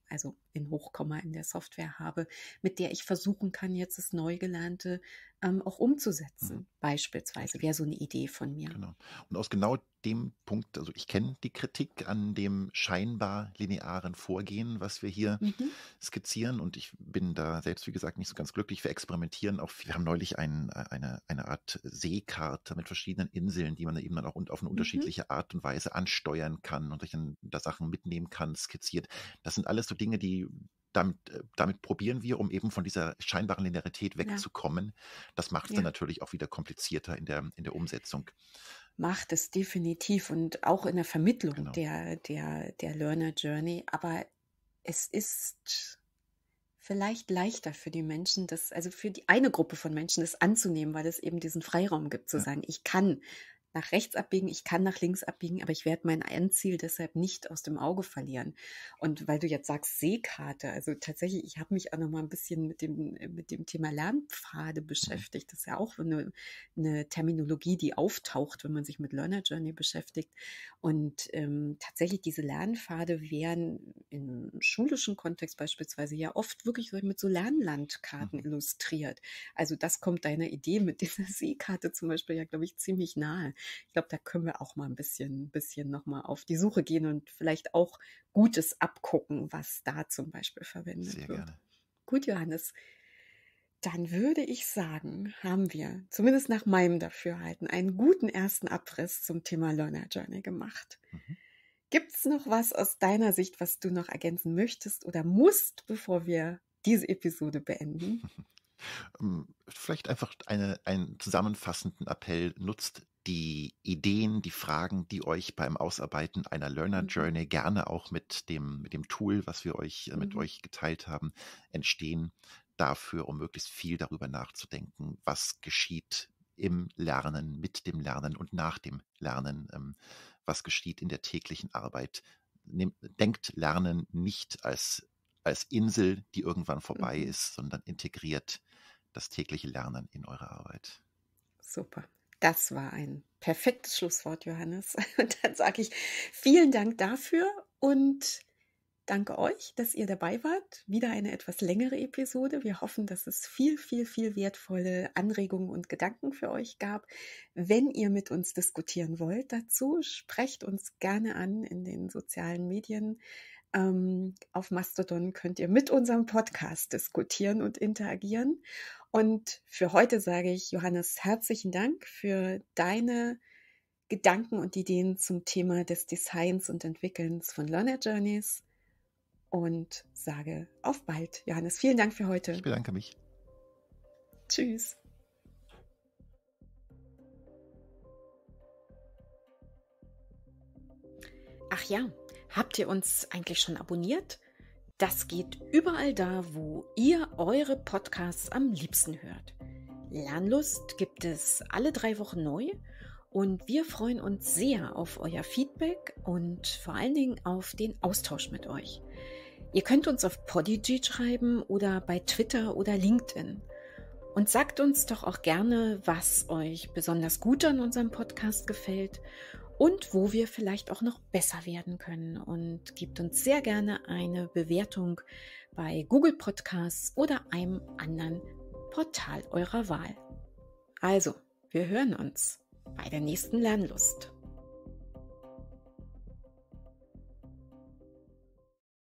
also in Hochkomma in der Software habe, mit der ich versuchen kann, jetzt das Neugelernte ähm, auch umzusetzen. Mhm. Beispielsweise wäre so eine Idee von mir. Genau. Und aus genau dem Punkt, also ich kenne die Kritik an dem scheinbar linearen Vorgehen, was wir hier mhm. skizzieren. Und ich bin da selbst, wie gesagt, nicht so ganz glücklich. Wir experimentieren auch, wir haben neulich ein, eine, eine Art Seekarte mit verschiedenen Inseln, die man eben dann auch auf eine mhm. unterschiedliche mhm. Art und Weise ansteuern kann und sich dann da Sachen mitnehmen kann, skizziert. Das sind alles so Dinge, die damit, äh, damit probieren wir, um eben von dieser scheinbaren Linearität wegzukommen. Ja. Das macht es ja. dann natürlich auch wieder komplizierter in der, in der Umsetzung. Macht es definitiv und auch in der Vermittlung genau. der, der, der Learner Journey. Aber es ist vielleicht leichter für die Menschen, das, also für die eine Gruppe von Menschen, das anzunehmen, weil es eben diesen Freiraum gibt, zu ja. sagen, ich kann nach rechts abbiegen, ich kann nach links abbiegen, aber ich werde mein Endziel deshalb nicht aus dem Auge verlieren. Und weil du jetzt sagst Seekarte, also tatsächlich, ich habe mich auch noch mal ein bisschen mit dem mit dem Thema Lernpfade mhm. beschäftigt. Das ist ja auch eine, eine Terminologie, die auftaucht, wenn man sich mit Learner Journey beschäftigt. Und ähm, tatsächlich diese Lernpfade wären im schulischen Kontext beispielsweise ja oft wirklich mit so Lernlandkarten mhm. illustriert. Also das kommt deiner Idee mit dieser Seekarte zum Beispiel ja, glaube ich, ziemlich nahe. Ich glaube, da können wir auch mal ein bisschen, bisschen nochmal auf die Suche gehen und vielleicht auch Gutes abgucken, was da zum Beispiel verwendet Sehr wird. Gerne. Gut, Johannes. Dann würde ich sagen, haben wir, zumindest nach meinem Dafürhalten, einen guten ersten Abriss zum Thema Learner Journey gemacht. Mhm. Gibt es noch was aus deiner Sicht, was du noch ergänzen möchtest oder musst, bevor wir diese Episode beenden? [laughs] Ähm, vielleicht einfach eine, einen zusammenfassenden Appell. Nutzt die Ideen, die Fragen, die euch beim Ausarbeiten einer Learner mhm. Journey gerne auch mit dem, mit dem Tool, was wir euch, äh, mit mhm. euch geteilt haben, entstehen, dafür, um möglichst viel darüber nachzudenken, was geschieht im Lernen, mit dem Lernen und nach dem Lernen, ähm, was geschieht in der täglichen Arbeit. denkt Lernen nicht als, als Insel, die irgendwann vorbei mhm. ist, sondern integriert das tägliche Lernen in eure Arbeit. Super, das war ein perfektes Schlusswort, Johannes. [laughs] Und dann sage ich vielen Dank dafür und danke euch, dass ihr dabei wart. Wieder eine etwas längere Episode. Wir hoffen, dass es viel, viel, viel wertvolle Anregungen und Gedanken für euch gab. Wenn ihr mit uns diskutieren wollt dazu, sprecht uns gerne an in den sozialen Medien. Ähm, auf Mastodon könnt ihr mit unserem Podcast diskutieren und interagieren. Und für heute sage ich Johannes herzlichen Dank für deine Gedanken und Ideen zum Thema des Designs und Entwickelns von Learner Journeys und sage auf bald. Johannes, vielen Dank für heute. Ich bedanke mich. Tschüss. Ach ja, habt ihr uns eigentlich schon abonniert? Das geht überall da, wo ihr eure Podcasts am liebsten hört. Lernlust gibt es alle drei Wochen neu und wir freuen uns sehr auf euer Feedback und vor allen Dingen auf den Austausch mit euch. Ihr könnt uns auf Podigy schreiben oder bei Twitter oder LinkedIn. Und sagt uns doch auch gerne, was euch besonders gut an unserem Podcast gefällt und wo wir vielleicht auch noch besser werden können. Und gebt uns sehr gerne eine Bewertung bei Google Podcasts oder einem anderen Portal eurer Wahl. Also, wir hören uns bei der nächsten Lernlust.